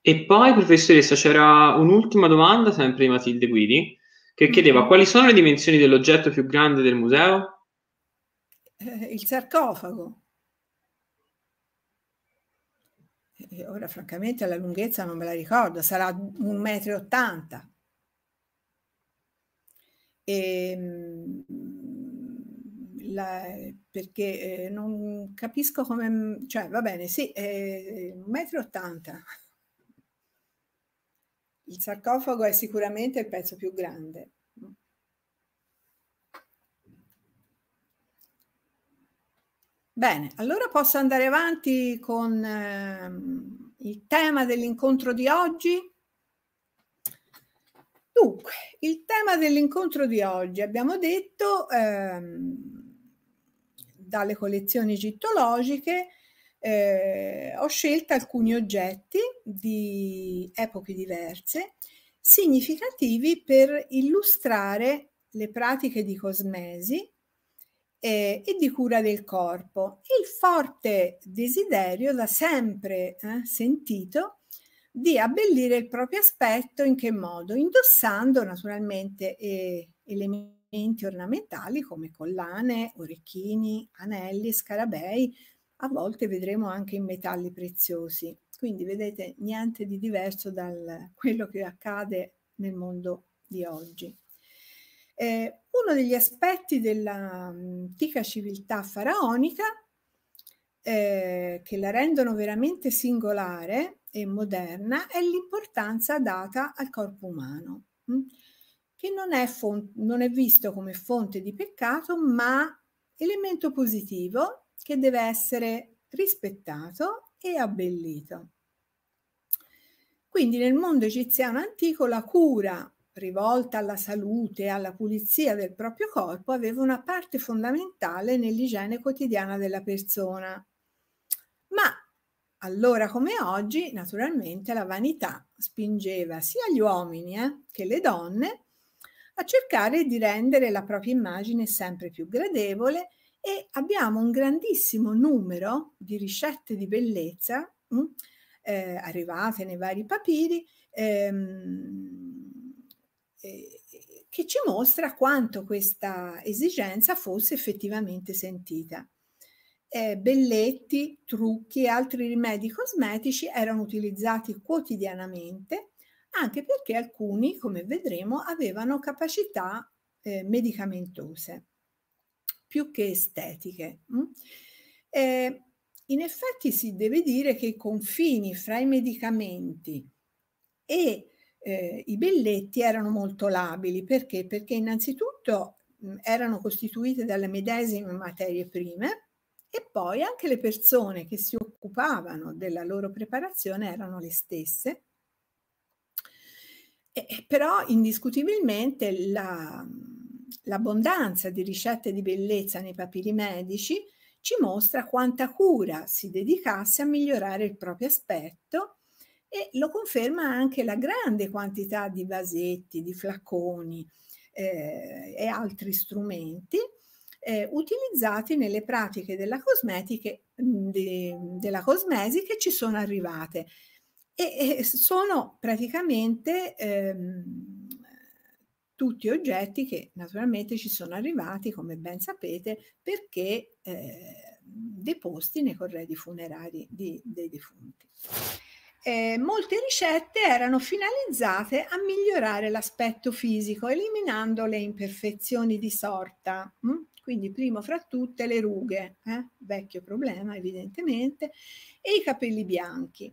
E poi, professoressa, c'era un'ultima domanda sempre di Matilde Guidi che mm-hmm. chiedeva quali sono le dimensioni dell'oggetto più grande del museo? Eh, il sarcofago. Eh, eh, ora francamente la lunghezza non me la ricordo, sarà un metro e ottanta. Ehm, perché eh, non capisco come... Mm, cioè va bene, sì, eh, un metro e ottanta. Il sarcofago è sicuramente il pezzo più grande. Bene, allora posso andare avanti con ehm, il tema dell'incontro di oggi? Dunque, il tema dell'incontro di oggi, abbiamo detto, ehm, dalle collezioni egittologiche eh, ho scelto alcuni oggetti di epoche diverse, significativi per illustrare le pratiche di cosmesi eh, e di cura del corpo. Il forte desiderio da sempre eh, sentito di abbellire il proprio aspetto in che modo? Indossando naturalmente eh, elementi ornamentali come collane, orecchini, anelli, scarabei, a volte vedremo anche in metalli preziosi. Quindi vedete niente di diverso da quello che accade nel mondo di oggi. Eh, uno degli aspetti dell'antica civiltà faraonica eh, che la rendono veramente singolare e moderna è l'importanza data al corpo umano, mh? che non è, non è visto come fonte di peccato, ma elemento positivo che deve essere rispettato e abbellito. Quindi nel mondo egiziano antico la cura rivolta alla salute, alla pulizia del proprio corpo, aveva una parte fondamentale nell'igiene quotidiana della persona. Ma allora come oggi, naturalmente, la vanità spingeva sia gli uomini eh, che le donne a cercare di rendere la propria immagine sempre più gradevole e abbiamo un grandissimo numero di ricette di bellezza mh, mm, eh, arrivate nei vari papiri ehm, eh, che ci mostra quanto questa esigenza fosse effettivamente sentita. Eh, belletti, trucchi e altri rimedi cosmetici erano utilizzati quotidianamente, anche perché alcuni, come vedremo, avevano capacità eh, medicamentose più che estetiche. Mm? Eh, in effetti si deve dire che i confini fra i medicamenti e eh, i belletti erano molto labili perché? Perché innanzitutto mh, erano costituite dalle medesime materie prime e poi anche le persone che si occupavano della loro preparazione erano le stesse. E, però indiscutibilmente l'abbondanza di ricette di bellezza nei papiri medici ci mostra quanta cura si dedicasse a migliorare il proprio aspetto e lo conferma anche la grande quantità di vasetti, di flaconi eh, e altri strumenti eh, utilizzati nelle pratiche della, de, della cosmesi che ci sono arrivate. E, e sono praticamente ehm, tutti oggetti che naturalmente ci sono arrivati, come ben sapete, perché eh, deposti nei corredi funerari di, dei defunti eh, molte ricette erano finalizzate a migliorare l'aspetto fisico, eliminando le imperfezioni di sorta. Mh? Mm? Quindi primo fra tutte le rughe, eh? vecchio problema evidentemente, e i capelli bianchi.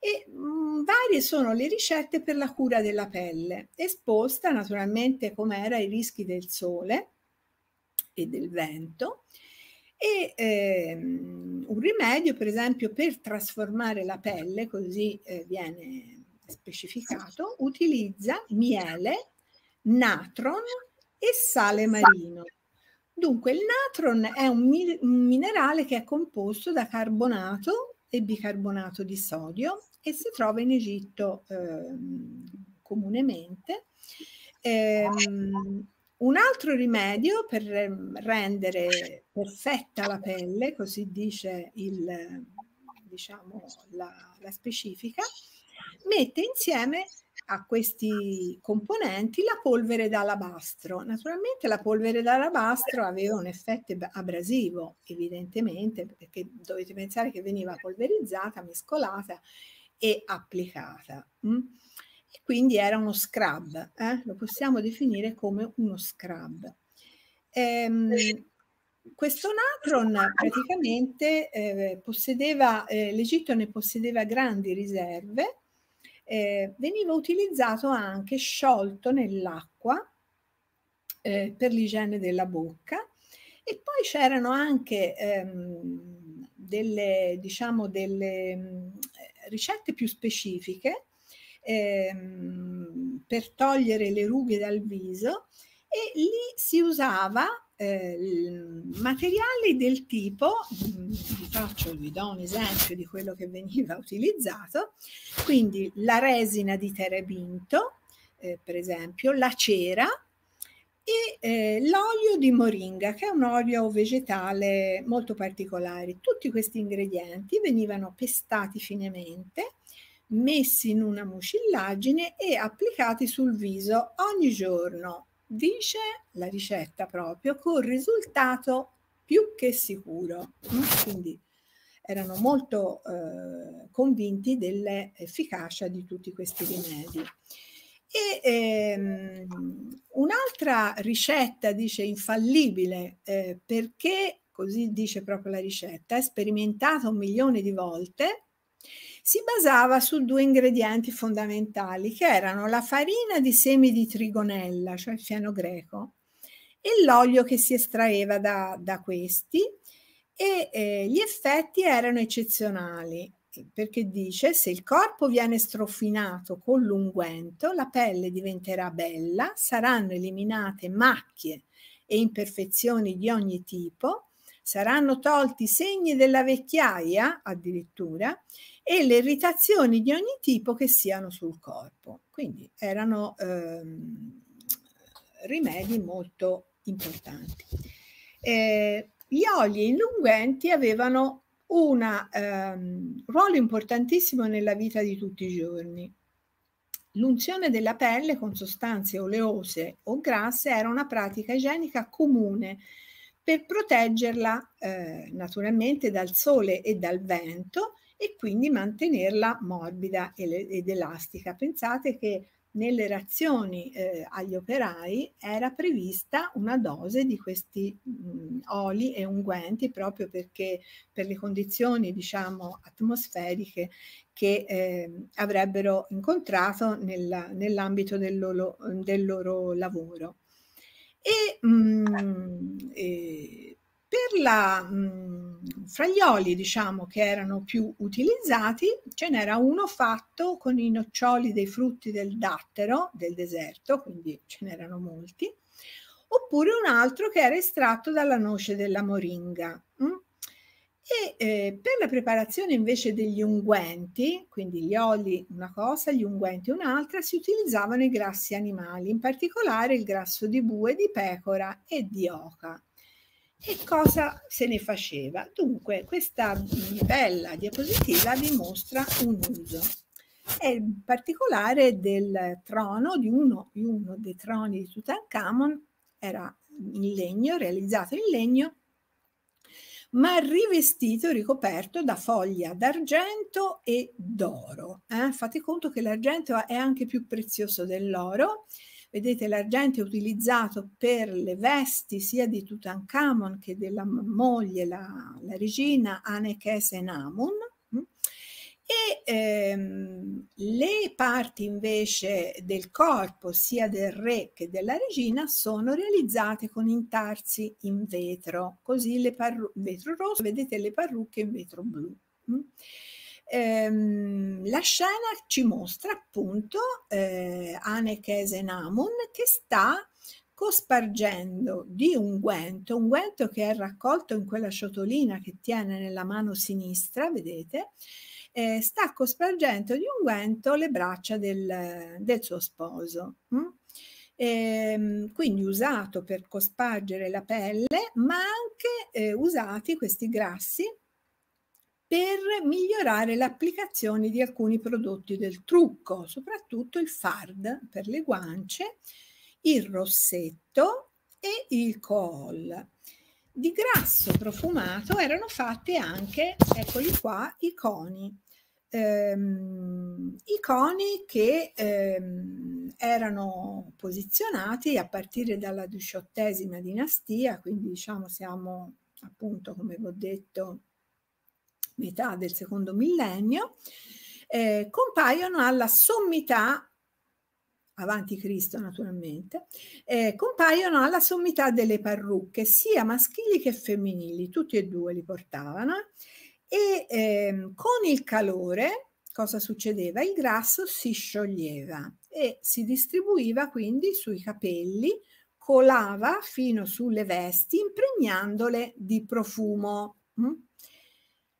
E mh, mm, varie sono le ricette per la cura della pelle, esposta naturalmente come era ai rischi del sole e del vento, e ehm, un rimedio per esempio per trasformare la pelle, così eh, viene specificato, utilizza miele, natron e sale marino. Dunque il natron è un, mi un minerale che è composto da carbonato e bicarbonato di sodio e si trova in Egitto eh, comunemente. Eh, un altro rimedio per ehm, rendere perfetta la pelle, così dice il, diciamo, la, la specifica, mette insieme a questi componenti la polvere d'alabastro. Naturalmente la polvere d'alabastro aveva un effetto abrasivo, evidentemente, perché dovete pensare che veniva polverizzata, mescolata e applicata. Mm? quindi era uno scrub, eh? lo possiamo definire come uno scrub. Ehm, questo Natron praticamente eh, possedeva, eh, l'Egitto ne possedeva grandi riserve, eh, veniva utilizzato anche sciolto nell'acqua eh, per l'igiene della bocca e poi c'erano anche ehm, delle, diciamo, delle mm, ricette più specifiche ehm, per togliere le rughe dal viso e lì si usava eh, materiali del tipo, vi, faccio, vi do un esempio di quello che veniva utilizzato, quindi la resina di terebinto, eh, per esempio, la cera e eh, l'olio di moringa, che è un olio vegetale molto particolare. Tutti questi ingredienti venivano pestati finemente messi in una mucillaggine e applicati sul viso ogni giorno, dice la ricetta proprio, con risultato più che sicuro. Mm, quindi erano molto eh, convinti dell'efficacia di tutti questi rimedi. E ehm, un'altra ricetta, dice, infallibile, eh, perché, così dice proprio la ricetta, è sperimentata un milione di volte, si basava su due ingredienti fondamentali che erano la farina di semi di trigonella, cioè il fieno greco, e l'olio che si estraeva da, da questi e eh, gli effetti erano eccezionali perché dice se il corpo viene strofinato con l'unguento la pelle diventerà bella, saranno eliminate macchie e imperfezioni di ogni tipo saranno tolti segni della vecchiaia addirittura e le irritazioni di ogni tipo che siano sul corpo. Quindi erano ehm, rimedi molto importanti. Eh, gli oli indunguenti avevano un ehm, ruolo importantissimo nella vita di tutti i giorni. L'unzione della pelle con sostanze oleose o grasse era una pratica igienica comune per proteggerla eh, naturalmente dal sole e dal vento e quindi mantenerla morbida ed elastica. Pensate che nelle razioni eh, agli operai era prevista una dose di questi mh, mm, oli e unguenti proprio perché per le condizioni diciamo atmosferiche che eh, avrebbero incontrato nell'ambito nell del, del loro lavoro. E, mh, mhmm, e per la, mh, mhmm, oli diciamo, che erano più utilizzati, ce n'era uno fatto con i noccioli dei frutti del dattero del deserto, quindi ce n'erano molti, oppure un altro che era estratto dalla noce della moringa. Mh? E eh, per la preparazione invece degli unguenti, quindi gli oli una cosa, gli unguenti un'altra, si utilizzavano i grassi animali, in particolare il grasso di bue, di pecora e di oca. E cosa se ne faceva? Dunque, questa bella diapositiva vi mostra un uso. È in particolare del trono, di uno, di uno dei troni di Tutankhamon, era in legno, realizzato in legno, ma rivestito e ricoperto da foglia d'argento e d'oro. Eh? Fate conto che l'argento è anche più prezioso dell'oro. Vedete l'argento è utilizzato per le vesti sia di Tutankhamon che della moglie, la, la regina Anekes Enamun e ehm, le parti invece del corpo, sia del re che della regina, sono realizzate con intarsi in vetro, così le vetro rosso, vedete le parrucche in vetro blu. Mm? Ehm, la scena ci mostra appunto eh, Anekese Namun che sta cospargendo di unguento, unguento che è raccolto in quella ciotolina che tiene nella mano sinistra, vedete, eh, sta cospargendo di unguento le braccia del, del suo sposo. Mm? E, ehm, quindi usato per cospargere la pelle, ma anche eh, usati questi grassi per migliorare l'applicazione di alcuni prodotti del trucco, soprattutto il fard per le guance, il rossetto e il col di grasso profumato erano fatti anche, eccoli qua, i coni. Ehm, I coni che ehm, erano posizionati a partire dalla diciottesima dinastia, quindi diciamo siamo appunto, come vi ho detto, metà del secondo millennio, eh, compaiono alla sommità avanti Cristo naturalmente, eh, compaiono alla sommità delle parrucche, sia maschili che femminili, tutti e due li portavano, e ehm, con il calore, cosa succedeva? Il grasso si scioglieva e si distribuiva quindi sui capelli, colava fino sulle vesti, impregnandole di profumo. Mm?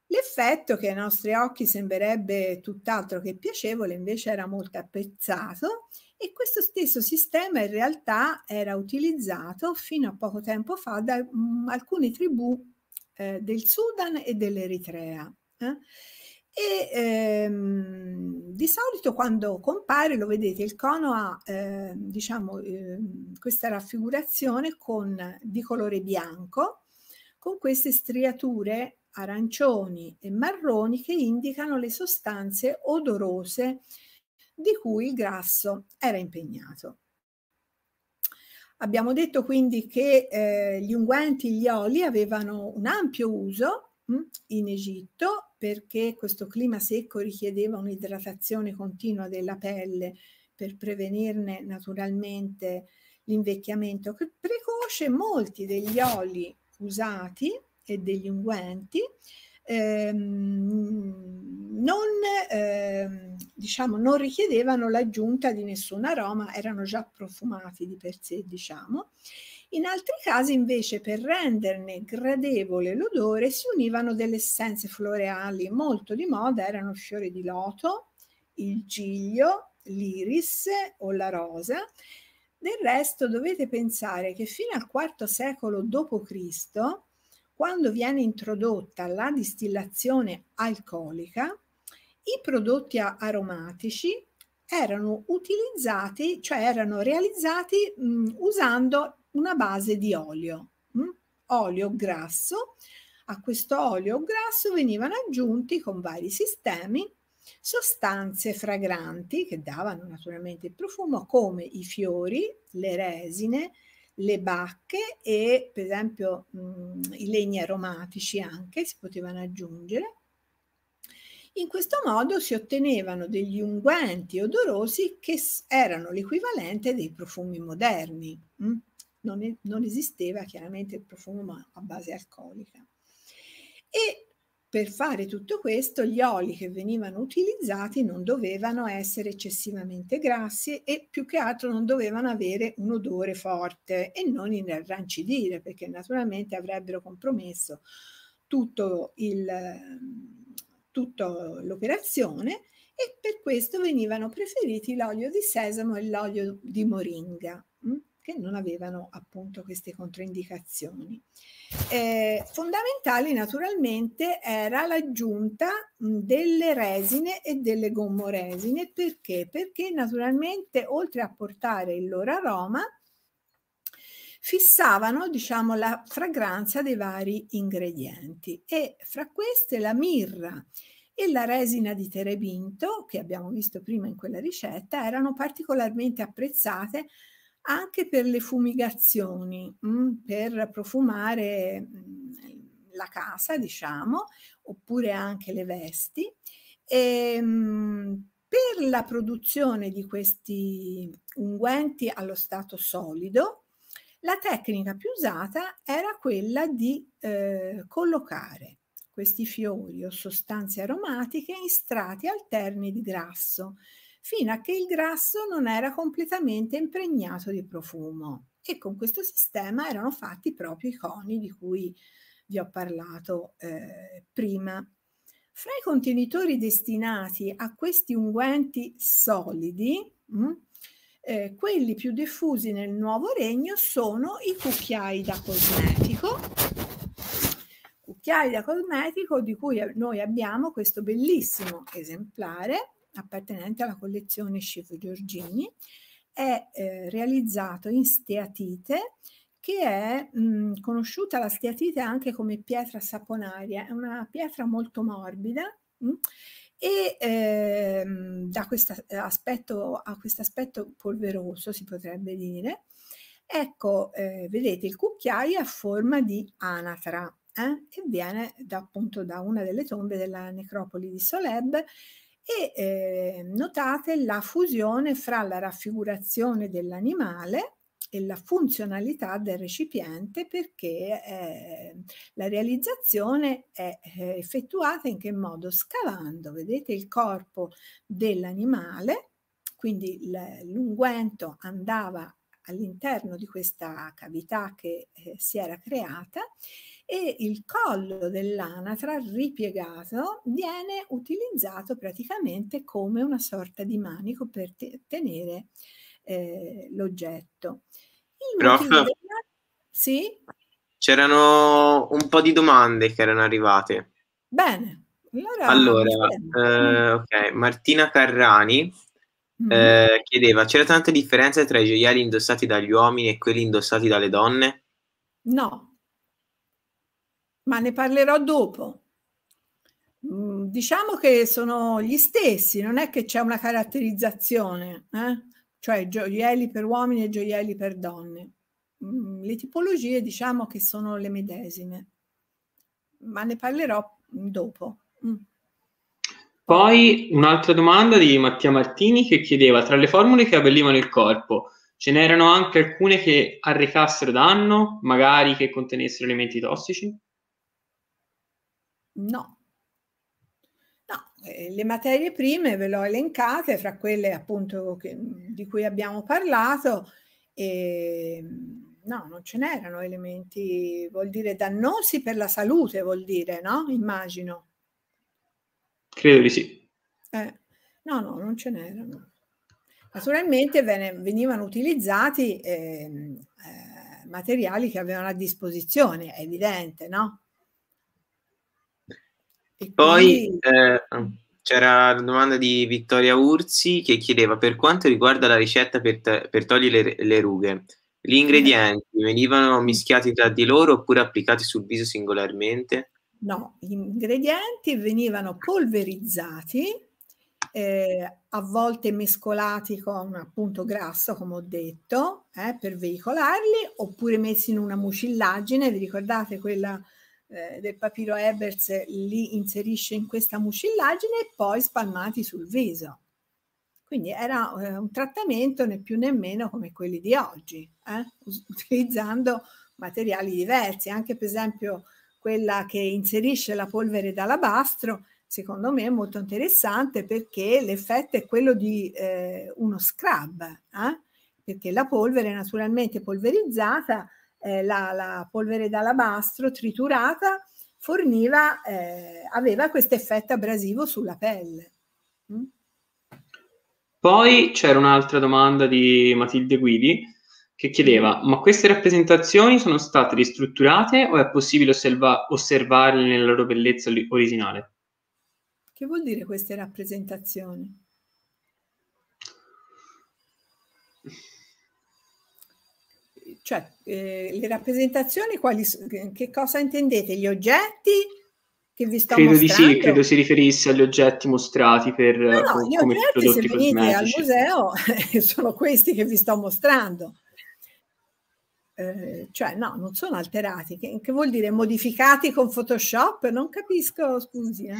L'effetto che ai nostri occhi sembrerebbe tutt'altro che piacevole, invece era molto apprezzato e questo stesso sistema in realtà era utilizzato fino a poco tempo fa da mh, mm, alcune tribù eh, del Sudan e dell'Eritrea. Eh? E ehm, di solito quando compare, lo vedete, il cono ha eh, diciamo, ehm, questa raffigurazione con, di colore bianco con queste striature arancioni e marroni che indicano le sostanze odorose di cui il grasso era impegnato. Abbiamo detto quindi che eh, gli unguenti, gli oli avevano un ampio uso hm, in Egitto perché questo clima secco richiedeva un'idratazione continua della pelle per prevenirne naturalmente l'invecchiamento precoce, molti degli oli usati e degli unguenti ehm, non, ehm, diciamo, non richiedevano l'aggiunta di nessun aroma, erano già profumati di per sé, diciamo. In altri casi invece per renderne gradevole l'odore si univano delle essenze floreali molto di moda, erano il fiore di loto, il giglio, l'iris o la rosa. Del resto dovete pensare che fino al IV secolo d.C quando viene introdotta la distillazione alcolica, i prodotti aromatici erano utilizzati, cioè erano realizzati mh, mm, usando una base di olio, mh? Mm? olio grasso. A questo olio grasso venivano aggiunti con vari sistemi sostanze fragranti che davano naturalmente il profumo come i fiori, le resine, le bacche e per esempio mh, mhmm, i legni aromatici anche si potevano aggiungere. In questo modo si ottenevano degli unguenti odorosi che erano l'equivalente dei profumi moderni. Mm? Non, non esisteva chiaramente il profumo a base alcolica. E per fare tutto questo gli oli che venivano utilizzati non dovevano essere eccessivamente grassi e più che altro non dovevano avere un odore forte e non inarrancidire, perché naturalmente avrebbero compromesso tutto tutta l'operazione e per questo venivano preferiti l'olio di sesamo e l'olio di moringa. Mm? che non avevano appunto queste controindicazioni. Eh, fondamentali naturalmente era l'aggiunta delle resine e delle gommoresine, perché? Perché naturalmente oltre a portare il loro aroma, fissavano diciamo la fragranza dei vari ingredienti e fra queste la mirra e la resina di terebinto che abbiamo visto prima in quella ricetta erano particolarmente apprezzate anche per le fumigazioni, mm, per profumare mm, la casa, diciamo, oppure anche le vesti. E, ehm, per la produzione di questi unguenti allo stato solido, la tecnica più usata era quella di eh, collocare questi fiori o sostanze aromatiche in strati alterni di grasso, fino a che il grasso non era completamente impregnato di profumo. E con questo sistema erano fatti proprio i coni di cui vi ho parlato eh, prima. Fra i contenitori destinati a questi unguenti solidi, mh, mm, eh, quelli più diffusi nel nuovo regno sono i cucchiai da cosmetico, cucchiai da cosmetico di cui eh, noi abbiamo questo bellissimo esemplare appartenente alla collezione Scifo Giorgini, è eh, realizzato in steatite che è mh, mm, conosciuta la steatite anche come pietra saponaria, è una pietra molto morbida mh, mm, e ehm, da questo eh, aspetto, ha questo aspetto polveroso si potrebbe dire. Ecco, eh, vedete il cucchiaio a forma di anatra eh, e viene da, appunto da una delle tombe della necropoli di Soleb e eh, notate la fusione fra la raffigurazione dell'animale e la funzionalità del recipiente perché eh, la realizzazione è eh, effettuata in che modo? Scavando, vedete il corpo dell'animale, quindi l'unguento andava all'interno di questa cavità che eh, si era creata e il collo dell'anatra ripiegato viene utilizzato praticamente come una sorta di manico per te tenere eh, l'oggetto. Prof, della... sì? c'erano un po' di domande che erano arrivate. Bene. Allora, allora eh, ok, Martina Carrani Mm-hmm. Eh, chiedeva, c'era tante differenze tra i gioielli indossati dagli uomini e quelli indossati dalle donne? No, ma ne parlerò dopo. Mm, diciamo che sono gli stessi, non è che c'è una caratterizzazione, eh? cioè gioielli per uomini e gioielli per donne. Mm, le tipologie diciamo che sono le medesime, ma ne parlerò dopo. Mm. Poi un'altra domanda di Mattia Martini che chiedeva tra le formule che abbellivano il corpo, ce n'erano anche alcune che arrecassero danno, magari che contenessero elementi tossici? No. no. Eh, le materie prime ve le ho elencate, fra quelle appunto che, di cui abbiamo parlato, e, no, non ce n'erano elementi, vuol dire dannosi per la salute, vuol dire, no? Immagino. Credo di sì. Eh, no, no, non ce n'erano. Naturalmente venivano utilizzati eh, eh, materiali che avevano a disposizione, è evidente, no? E Poi quindi... Eh, c'era la domanda di Vittoria Ursi che chiedeva per quanto riguarda la ricetta per, t- per togliere le, le rughe, gli ingredienti eh. venivano mischiati tra di loro oppure applicati sul viso singolarmente? No, gli ingredienti venivano polverizzati, eh, a volte mescolati con appunto grasso, come ho detto, eh, per veicolarli, oppure messi in una mucillaggine. Vi ricordate quella eh, del papiro Ebers? Li inserisce in questa mucillaggine e poi spalmati sul viso. Quindi era eh, un trattamento né più né meno come quelli di oggi, eh, utilizzando materiali diversi, anche per esempio quella che inserisce la polvere d'alabastro, secondo me è molto interessante perché l'effetto è quello di eh, uno scrub, eh? perché la polvere naturalmente polverizzata, eh, la, la, polvere d'alabastro triturata forniva, eh, aveva questo effetto abrasivo sulla pelle. Mm? Poi c'era un'altra domanda di Matilde Guidi che chiedeva mm. ma queste rappresentazioni sono state ristrutturate o è possibile osserva- osservarle nella loro bellezza li- originale? Che vuol dire queste rappresentazioni? Cioè, eh, le rappresentazioni, quali, che cosa intendete? Gli oggetti? che vi sto credo mostrando. di sì, credo si riferisse agli oggetti mostrati per no, no, eh, come oggetti, prodotti se venite cosmetici. al museo sono questi che vi sto mostrando eh, cioè no, non sono alterati, che, che, vuol dire modificati con Photoshop? Non capisco, scusi. Eh.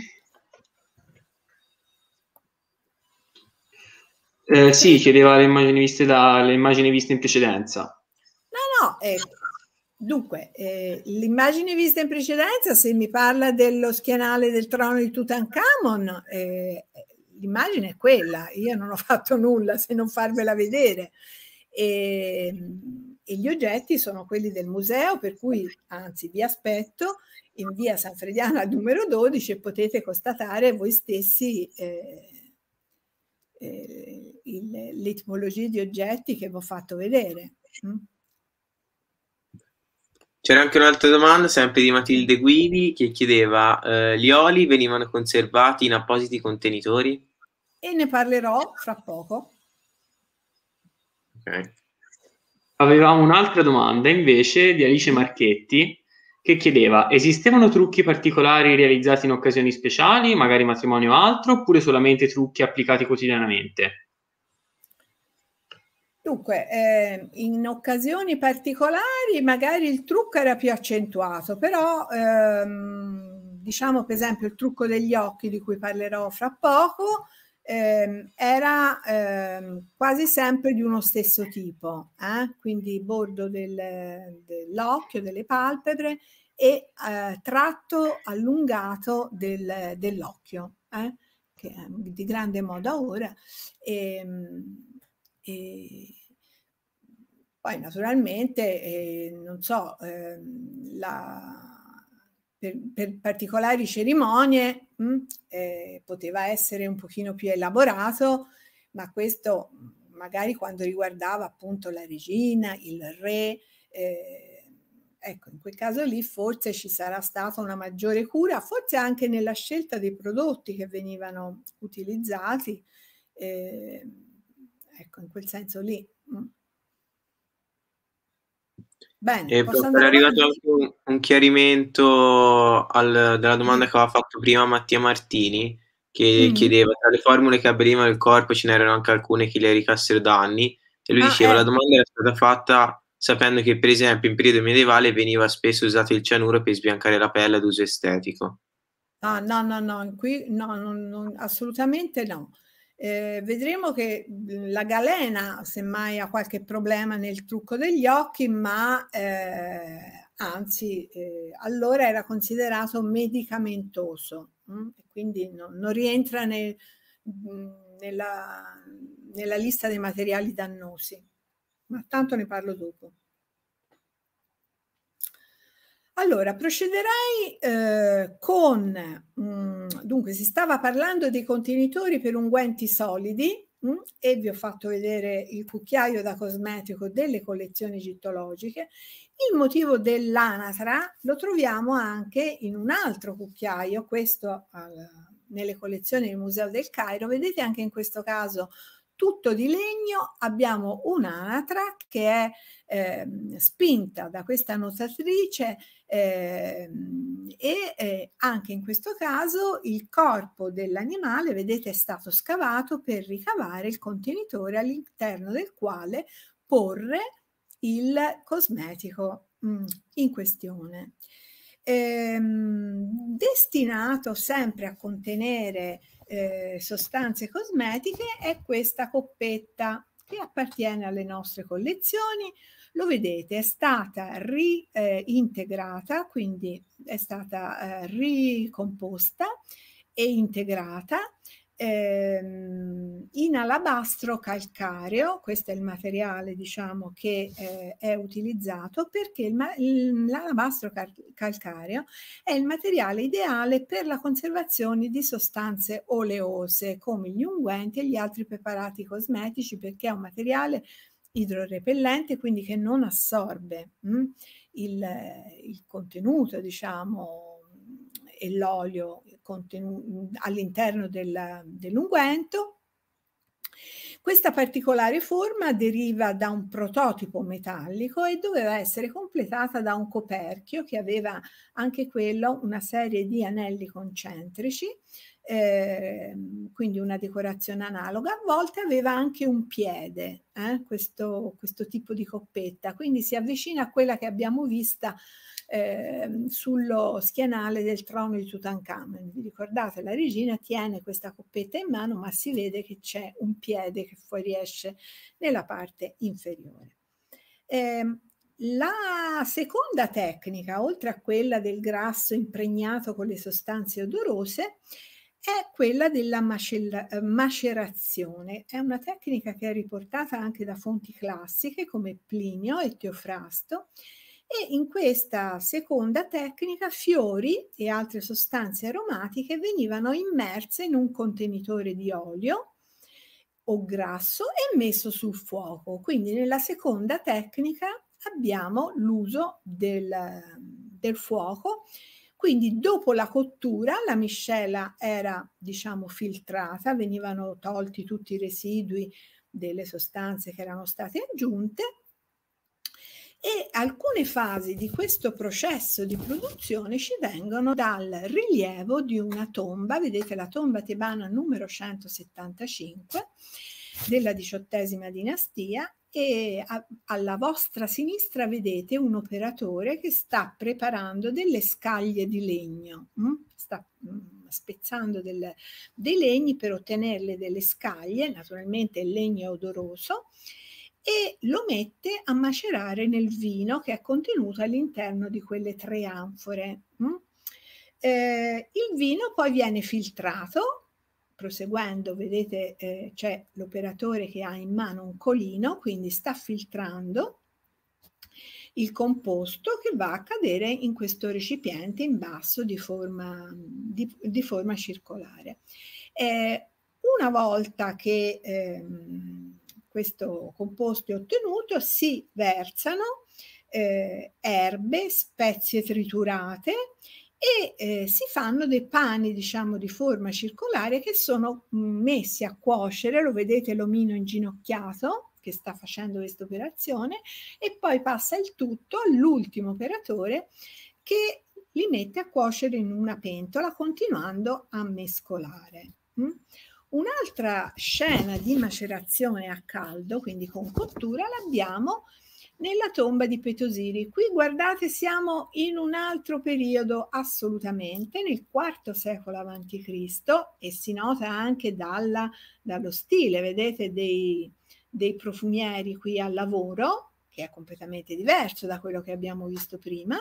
Eh, sì, chiedeva le immagini viste dalle immagini viste in precedenza. No, no, eh, dunque, eh, l'immagine vista in precedenza, se mi parla dello schienale del trono di Tutankhamon, eh, l'immagine è quella, io non ho fatto nulla se non farvela vedere. E, ehm, e gli oggetti sono quelli del museo, per cui anzi vi aspetto in via San Frediana numero 12 e potete constatare voi stessi eh, eh, l'etimologia di oggetti che vi ho fatto vedere. Mm? C'era anche un'altra domanda, sempre di Matilde Guidi, che chiedeva: eh, gli oli venivano conservati in appositi contenitori? E ne parlerò fra poco. Ok. Avevamo un'altra domanda invece di Alice Marchetti che chiedeva esistevano trucchi particolari realizzati in occasioni speciali, magari matrimonio o altro, oppure solamente trucchi applicati quotidianamente? Dunque, eh, in occasioni particolari magari il trucco era più accentuato, però ehm, diciamo per esempio il trucco degli occhi di cui parlerò fra poco, eh, era eh, quasi sempre di uno stesso tipo, eh? quindi bordo del, dell'occhio, delle palpebre e eh, tratto allungato del, dell'occhio, eh? che è di grande moda ora. E, ehm, e poi naturalmente, eh, non so, ehm, la per, per particolari cerimonie mh, mm, eh, poteva essere un pochino più elaborato, ma questo mm, magari quando riguardava appunto la regina, il re, eh, ecco, in quel caso lì forse ci sarà stata una maggiore cura, forse anche nella scelta dei prodotti che venivano utilizzati, eh, ecco, in quel senso lì. Mh. Mm. Bene, e era arrivato anche un, un chiarimento al, della domanda che aveva fatto prima Mattia Martini, che mm. chiedeva tra le formule che abrivano il corpo ce n'erano anche alcune che le ricassero danni, e lui ah, diceva eh. la domanda era stata fatta sapendo che per esempio in periodo medievale veniva spesso usato il cianuro per sbiancare la pelle ad uso estetico. Ah, no, no, no, qui no, non, non, assolutamente no. Eh, vedremo che mhmm, la galena semmai ha qualche problema nel trucco degli occhi, ma eh, anzi eh, allora era considerato medicamentoso, mh? Mm? quindi no, non rientra nel, mhmm, nella, nella lista dei materiali dannosi, ma tanto ne parlo dopo. Allora, procederei eh, con, mh, mm, dunque si stava parlando dei contenitori per unguenti solidi mh, mm, e vi ho fatto vedere il cucchiaio da cosmetico delle collezioni egittologiche. Il motivo dell'anatra lo troviamo anche in un altro cucchiaio, questo al, nelle collezioni del Museo del Cairo, vedete anche in questo caso tutto di legno, abbiamo un'anatra che è eh, spinta da questa notatrice eh, e eh, anche in questo caso il corpo dell'animale, vedete, è stato scavato per ricavare il contenitore all'interno del quale porre il cosmetico mh, mm, in questione. Ehm, destinato sempre a contenere eh, sostanze cosmetiche è questa coppetta che appartiene alle nostre collezioni. Lo vedete, è stata reintegrata, eh, quindi è stata eh, ricomposta e integrata ehm, in alabastro calcareo, questo è il materiale diciamo, che eh, è utilizzato perché l'alabastro cal calcareo è il materiale ideale per la conservazione di sostanze oleose come gli unguenti e gli altri preparati cosmetici perché è un materiale idrorepellente, quindi che non assorbe mh, hm, il, il, contenuto, diciamo, e l'olio all'interno dell'unguento. Questa particolare forma deriva da un prototipo metallico e doveva essere completata da un coperchio che aveva anche quello una serie di anelli concentrici eh, quindi una decorazione analoga, a volte aveva anche un piede, eh, questo, questo, tipo di coppetta, quindi si avvicina a quella che abbiamo vista eh, sullo schienale del trono di Tutankhamen. Vi ricordate, la regina tiene questa coppetta in mano, ma si vede che c'è un piede che fuoriesce nella parte inferiore. Eh, la seconda tecnica, oltre a quella del grasso impregnato con le sostanze odorose, è quella della macerazione. È una tecnica che è riportata anche da fonti classiche come Plinio e Teofrasto e in questa seconda tecnica fiori e altre sostanze aromatiche venivano immerse in un contenitore di olio o grasso e messo sul fuoco. Quindi nella seconda tecnica abbiamo l'uso del, del fuoco. Quindi dopo la cottura la miscela era diciamo filtrata, venivano tolti tutti i residui delle sostanze che erano state aggiunte e alcune fasi di questo processo di produzione ci vengono dal rilievo di una tomba, vedete la tomba tebana numero 175 della diciottesima dinastia e a, alla vostra sinistra vedete un operatore che sta preparando delle scaglie di legno, mh? Mm? sta mh, mm, spezzando del, dei legni per ottenerle delle scaglie, naturalmente il legno è odoroso, e lo mette a macerare nel vino che è contenuto all'interno di quelle tre anfore. Mm? Eh, il vino poi viene filtrato, proseguendo, vedete eh, c'è l'operatore che ha in mano un colino, quindi sta filtrando il composto che va a cadere in questo recipiente in basso di forma, di, di forma circolare. Eh, una volta che ehm, questo composto è ottenuto si versano eh, erbe, spezie triturate e eh, si fanno dei pani diciamo di forma circolare che sono mm, messi a cuocere, lo vedete l'omino inginocchiato che sta facendo questa operazione e poi passa il tutto all'ultimo operatore che li mette a cuocere in una pentola continuando a mescolare. Mm? Un'altra scena di macerazione a caldo, quindi con cottura, l'abbiamo nella tomba di Petosiri. Qui guardate siamo in un altro periodo assolutamente, nel IV secolo a.C. e si nota anche dalla, dallo stile, vedete, dei, dei profumieri qui al lavoro, che è completamente diverso da quello che abbiamo visto prima.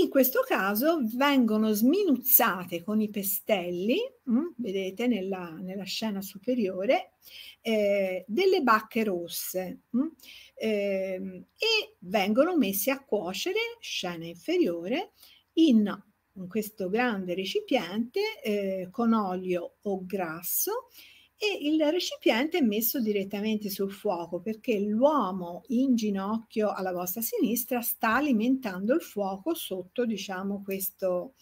In questo caso vengono sminuzzate con i pestelli, mm, vedete nella, nella, scena superiore, eh, delle bacche rosse eh, e vengono messe a cuocere, scena inferiore, in in questo grande recipiente eh, con olio o grasso e il recipiente è messo direttamente sul fuoco perché l'uomo in ginocchio alla vostra sinistra sta alimentando il fuoco sotto diciamo questo,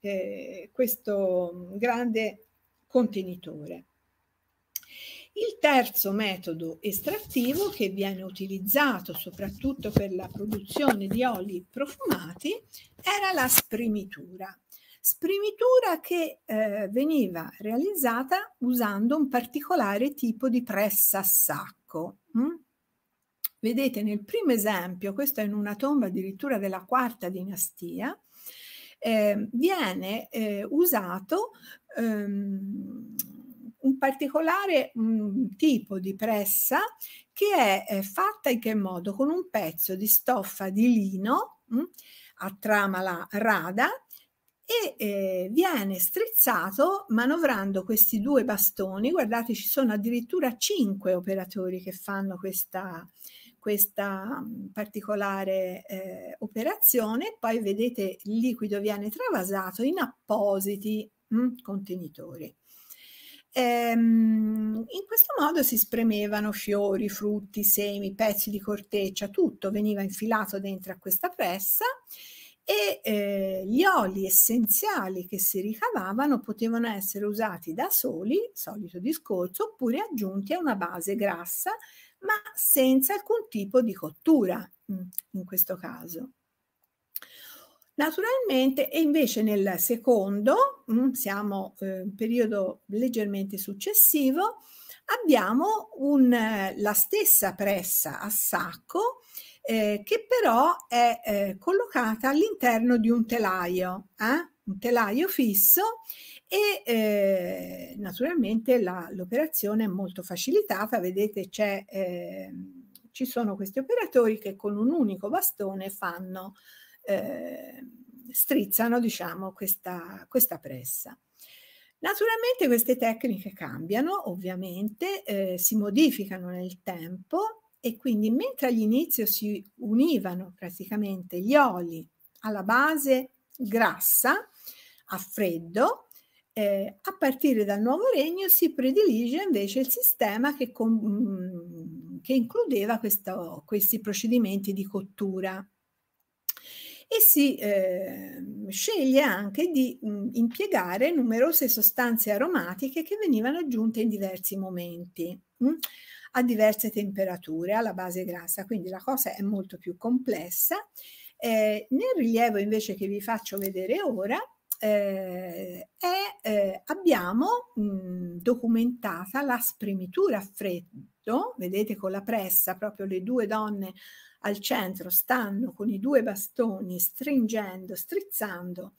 eh, questo grande contenitore. Il terzo metodo estrattivo che viene utilizzato soprattutto per la produzione di oli profumati era la spremitura. Sprimitura che eh, veniva realizzata usando un particolare tipo di pressa a sacco. Mm? Vedete nel primo esempio, questo è in una tomba addirittura della quarta dinastia, eh, viene eh, usato ehm, un particolare mh, mm, tipo di pressa che è eh, fatta in che modo? Con un pezzo di stoffa di lino mh, mm? a trama rada e eh, viene strizzato manovrando questi due bastoni. Guardate, ci sono addirittura cinque operatori che fanno questa, questa mm, particolare eh, operazione. Poi vedete il liquido viene travasato in appositi mh, mm, contenitori. Ehm, in questo modo si spremevano fiori, frutti, semi, pezzi di corteccia, tutto veniva infilato dentro a questa pressa e eh, gli oli essenziali che si ricavavano potevano essere usati da soli, solito discorso, oppure aggiunti a una base grassa, ma senza alcun tipo di cottura mm, in questo caso. Naturalmente, e invece nel secondo, mm, siamo in eh, un periodo leggermente successivo, abbiamo un, eh, la stessa pressa a sacco eh, che però è eh, collocata all'interno di un telaio, eh? un telaio fisso e eh, naturalmente l'operazione è molto facilitata, vedete c'è ehm, ci sono questi operatori che con un unico bastone fanno, eh, strizzano diciamo, questa, questa, pressa. Naturalmente queste tecniche cambiano, ovviamente, eh, si modificano nel tempo e quindi mentre all'inizio si univano praticamente gli oli alla base grassa a freddo, eh, a partire dal nuovo regno si predilige invece il sistema che, con, mm, che includeva questo, questi procedimenti di cottura e si eh, sceglie anche di mh, mm, impiegare numerose sostanze aromatiche che venivano aggiunte in diversi momenti. Mh? Mm a diverse temperature alla base grassa, quindi la cosa è molto più complessa. Eh, nel rilievo invece che vi faccio vedere ora eh, è, eh, abbiamo mh, documentata la spremitura a freddo, vedete con la pressa proprio le due donne al centro stanno con i due bastoni stringendo, strizzando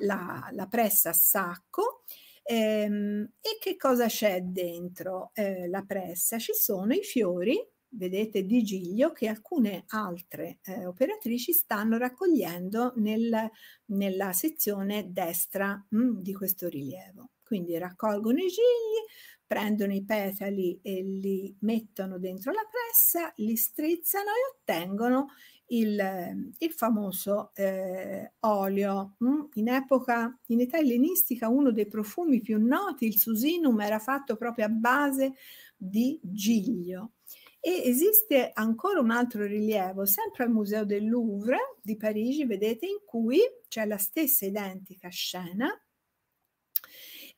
la, la pressa a sacco Ehm, e che cosa c'è dentro eh, la pressa? Ci sono i fiori, vedete, di Giglio che alcune altre eh, operatrici stanno raccogliendo nel, nella sezione destra mh, mm, di questo rilievo. Quindi raccolgono i gigli, prendono i petali e li mettono dentro la pressa, li strizzano e ottengono il, ehm, il famoso eh, olio. Mm? In epoca, in età ellenistica, uno dei profumi più noti, il susinum, era fatto proprio a base di giglio. E esiste ancora un altro rilievo, sempre al Museo del Louvre di Parigi, vedete, in cui c'è la stessa identica scena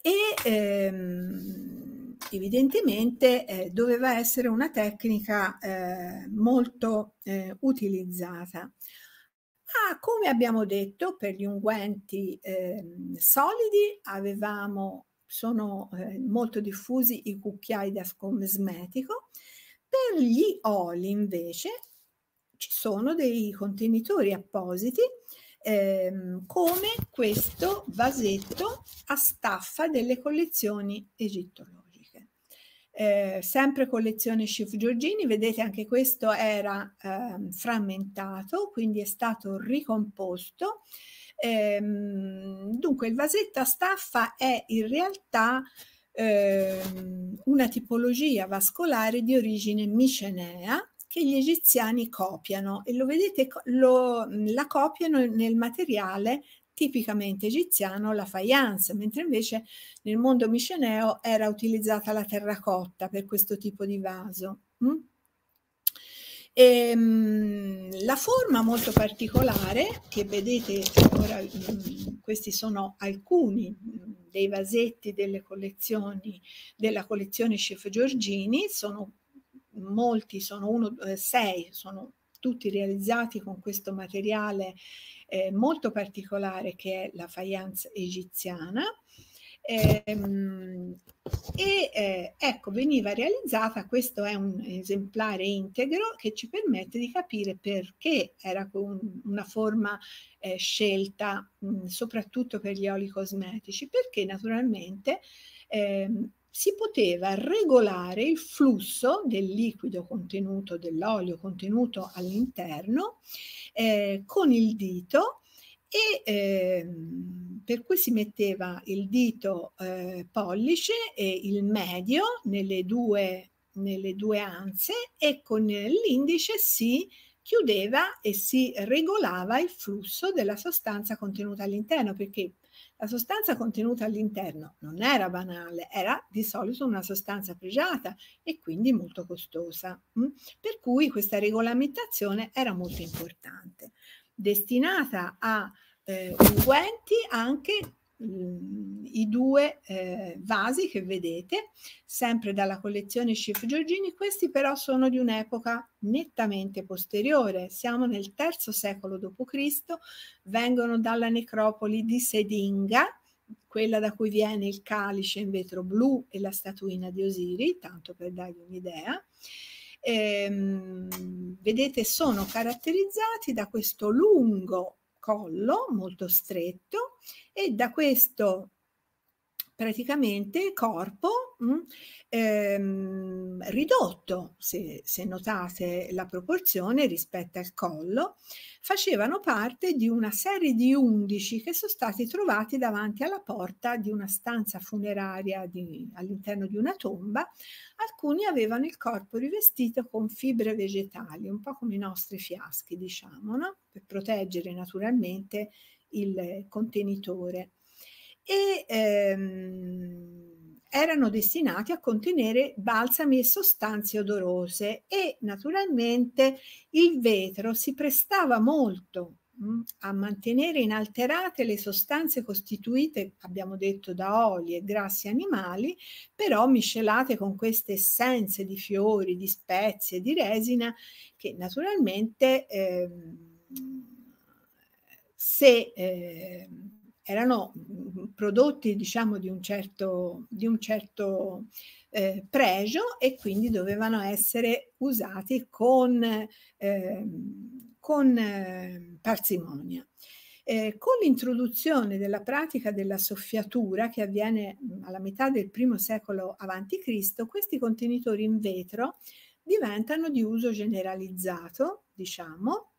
e ehm, evidentemente eh, doveva essere una tecnica eh, molto eh, utilizzata. Ah, come abbiamo detto, per gli unguenti ehm, solidi avevamo, sono eh, molto diffusi i cucchiai da scomesmetico, per gli oli invece ci sono dei contenitori appositi Ehm, come questo vasetto a staffa delle collezioni egittologiche eh, sempre collezione Schiff Giorgini, vedete anche questo era eh, frammentato, quindi è stato ricomposto. Ehm, dunque il vasetto a staffa è in realtà ehm, una tipologia vascolare di origine micenea che gli egiziani copiano e lo vedete, lo, la copiano nel materiale tipicamente egiziano la faience, mentre invece nel mondo miceneo era utilizzata la terracotta per questo tipo di vaso. Mm? E, ehm, la forma molto particolare che vedete ora, mm, questi sono alcuni mm, dei vasetti delle collezioni della collezione Chef Giorgini, sono molti, sono uno, eh, sei, sono tutti realizzati con questo materiale eh, molto particolare che è la faience egiziana. Eh, e eh, ecco, veniva realizzata, questo è un esemplare integro che ci permette di capire perché era un, una forma eh, scelta mh, soprattutto per gli oli cosmetici, perché naturalmente ehm, si poteva regolare il flusso del liquido contenuto, dell'olio contenuto all'interno eh, con il dito e eh, per cui si metteva il dito eh, pollice e il medio nelle due, nelle due anse e con l'indice si chiudeva e si regolava il flusso della sostanza contenuta all'interno perché la sostanza contenuta all'interno non era banale, era di solito una sostanza pregiata e quindi molto costosa, mm? per cui questa regolamentazione era molto importante, destinata a eh, unguenti anche i due eh, vasi che vedete, sempre dalla collezione Schiff Giorgini, questi però sono di un'epoca nettamente posteriore, siamo nel III secolo d.C., vengono dalla necropoli di Sedinga, quella da cui viene il calice in vetro blu e la statuina di Osiri, tanto per darvi un'idea. Ehm, vedete, sono caratterizzati da questo lungo collo molto stretto e da questo praticamente corpo mh, mm, ehm, ridotto, se, se, notate la proporzione rispetto al collo, facevano parte di una serie di undici che sono stati trovati davanti alla porta di una stanza funeraria all'interno di una tomba. Alcuni avevano il corpo rivestito con fibre vegetali, un po' come i nostri fiaschi, diciamo, no? per proteggere naturalmente il contenitore e ehm, erano destinati a contenere balsami e sostanze odorose e naturalmente il vetro si prestava molto mh, mm, a mantenere inalterate le sostanze costituite, abbiamo detto, da oli e grassi animali, però miscelate con queste essenze di fiori, di spezie, di resina che naturalmente ehm, se eh, erano mm, prodotti diciamo di un certo, di un certo eh, pregio e quindi dovevano essere usati con, ehm, eh, con parsimonia. Eh, con l'introduzione della pratica della soffiatura che avviene mm, alla metà del primo secolo a.C., questi contenitori in vetro diventano di uso generalizzato, diciamo,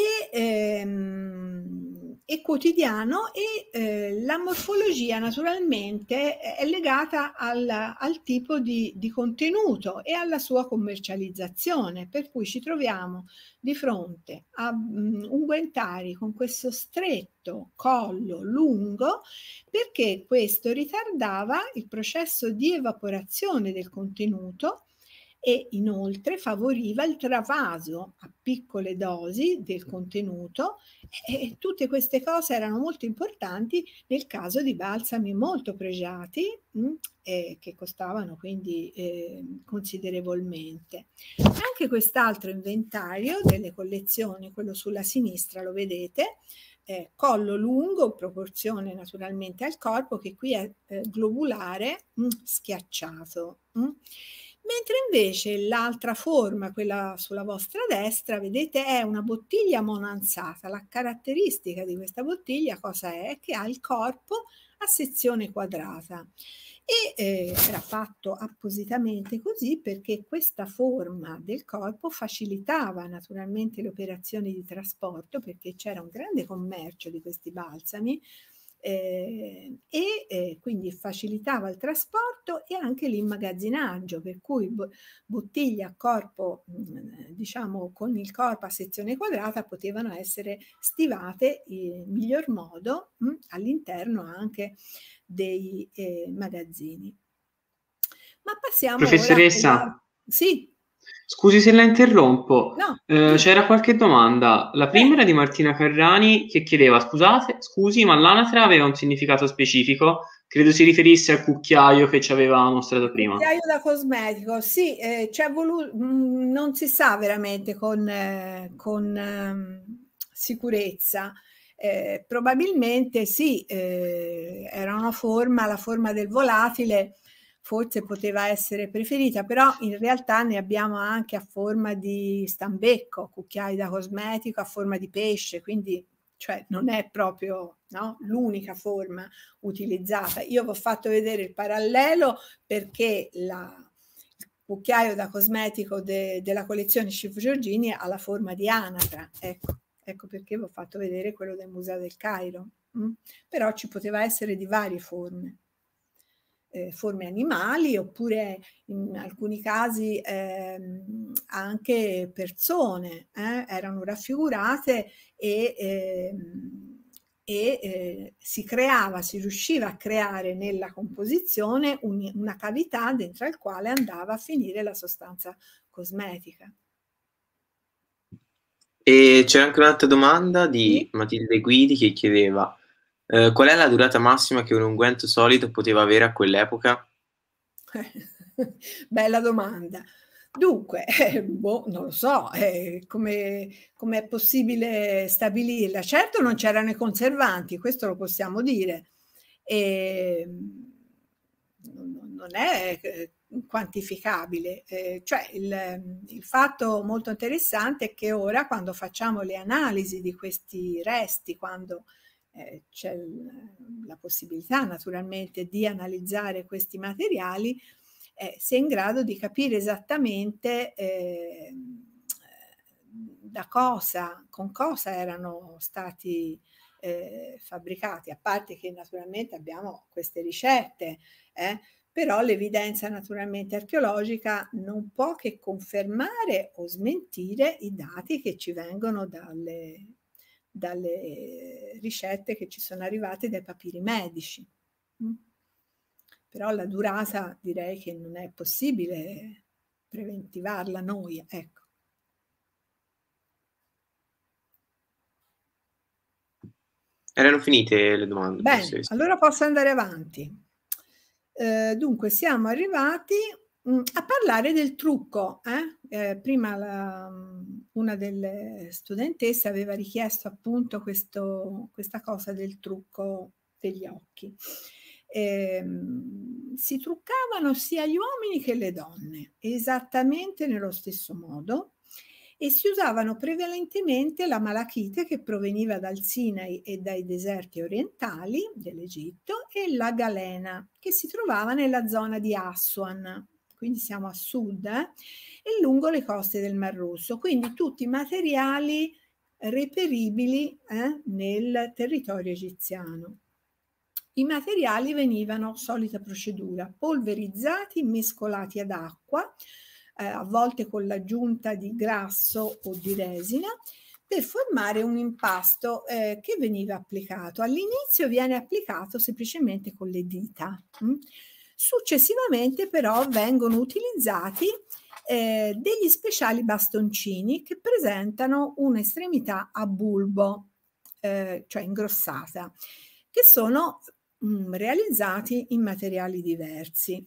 e, ehm, e quotidiano e eh, la morfologia naturalmente è legata al, al tipo di, di, contenuto e alla sua commercializzazione, per cui ci troviamo di fronte a mh, mm, unguentari con questo stretto collo lungo perché questo ritardava il processo di evaporazione del contenuto e inoltre favoriva il travaso a piccole dosi del contenuto e tutte queste cose erano molto importanti nel caso di balsami molto pregiati mh, mm, eh, che costavano quindi eh, considerevolmente. Anche quest'altro inventario delle collezioni, quello sulla sinistra lo vedete, eh, collo lungo, proporzione naturalmente al corpo che qui è eh, globulare mh, mm, schiacciato. Mh. Mm mentre invece l'altra forma, quella sulla vostra destra, vedete è una bottiglia monanzata. La caratteristica di questa bottiglia cosa è? Che ha il corpo a sezione quadrata e eh, era fatto appositamente così perché questa forma del corpo facilitava naturalmente le operazioni di trasporto perché c'era un grande commercio di questi balsami eh, e eh, quindi facilitava il trasporto e anche l'immagazzinaggio, per cui bottiglie a corpo, mhmm, diciamo con il corpo a sezione quadrata, potevano essere stivate in miglior modo mh, all'interno anche dei eh, magazzini. Ma passiamo... Professoressa, alla... sì. Scusi se la interrompo, no. eh, c'era qualche domanda. La prima era di Martina Carrani che chiedeva, scusate, scusi, ma l'anatra aveva un significato specifico? Credo si riferisse al cucchiaio che ci aveva mostrato prima. Cucchiaio da cosmetico, sì, eh, volu- mh, mm, non si sa veramente con, eh, con ehm, sicurezza. Eh, probabilmente sì, eh, era una forma, la forma del volatile forse poteva essere preferita, però in realtà ne abbiamo anche a forma di stambecco, cucchiai da cosmetico, a forma di pesce, quindi cioè, non è proprio no, l'unica forma utilizzata. Io vi ho fatto vedere il parallelo perché la, il cucchiaio da cosmetico de, della collezione Schiff Giorgini ha la forma di anatra, ecco, ecco perché vi ho fatto vedere quello del Museo del Cairo, mm? però ci poteva essere di varie forme eh, forme animali oppure in alcuni casi eh, anche persone eh, erano raffigurate e, ehm, e eh, si creava, si riusciva a creare nella composizione un, una cavità dentro la quale andava a finire la sostanza cosmetica. E c'è anche un'altra domanda di Matilde Guidi che chiedeva eh, qual è la durata massima che un unguento solido poteva avere a quell'epoca? Bella domanda. Dunque, eh, boh, non lo so eh, come, come è possibile stabilirla. Certo non c'erano i conservanti, questo lo possiamo dire. E, ehm, non è eh, quantificabile. Eh, cioè il, il, fatto molto interessante è che ora quando facciamo le analisi di questi resti, quando eh, c'è eh, la possibilità naturalmente di analizzare questi materiali, eh, sei in grado di capire esattamente eh, da cosa, con cosa erano stati eh, fabbricati, a parte che naturalmente abbiamo queste ricette, eh, però l'evidenza naturalmente archeologica non può che confermare o smentire i dati che ci vengono dalle dalle eh, ricette che ci sono arrivate dai papiri medici. Mm. Però la durata direi che non è possibile preventivarla noi, ecco. Erano finite le domande. Bene, allora posso andare avanti. Eh, dunque, siamo arrivati Mm, a parlare del trucco. Eh? Eh, prima la, mm, una delle studentesse aveva richiesto appunto questo, questa cosa del trucco degli occhi. Eh, si truccavano sia gli uomini che le donne, esattamente nello stesso modo, e si usavano prevalentemente la malachite che proveniva dal Sinai e dai deserti orientali dell'Egitto e la galena che si trovava nella zona di Aswan, quindi siamo a sud, e lungo le coste del Mar Rosso, quindi tutti i materiali reperibili eh, nel territorio egiziano. I materiali venivano, solita procedura, polverizzati, mescolati ad acqua, eh, a volte con l'aggiunta di grasso o di resina, per formare un impasto eh, che veniva applicato. All'inizio viene applicato semplicemente con le dita. Mh? Mm? Successivamente però vengono utilizzati eh, degli speciali bastoncini che presentano un'estremità a bulbo, eh, cioè ingrossata, che sono mh, mm, realizzati in materiali diversi.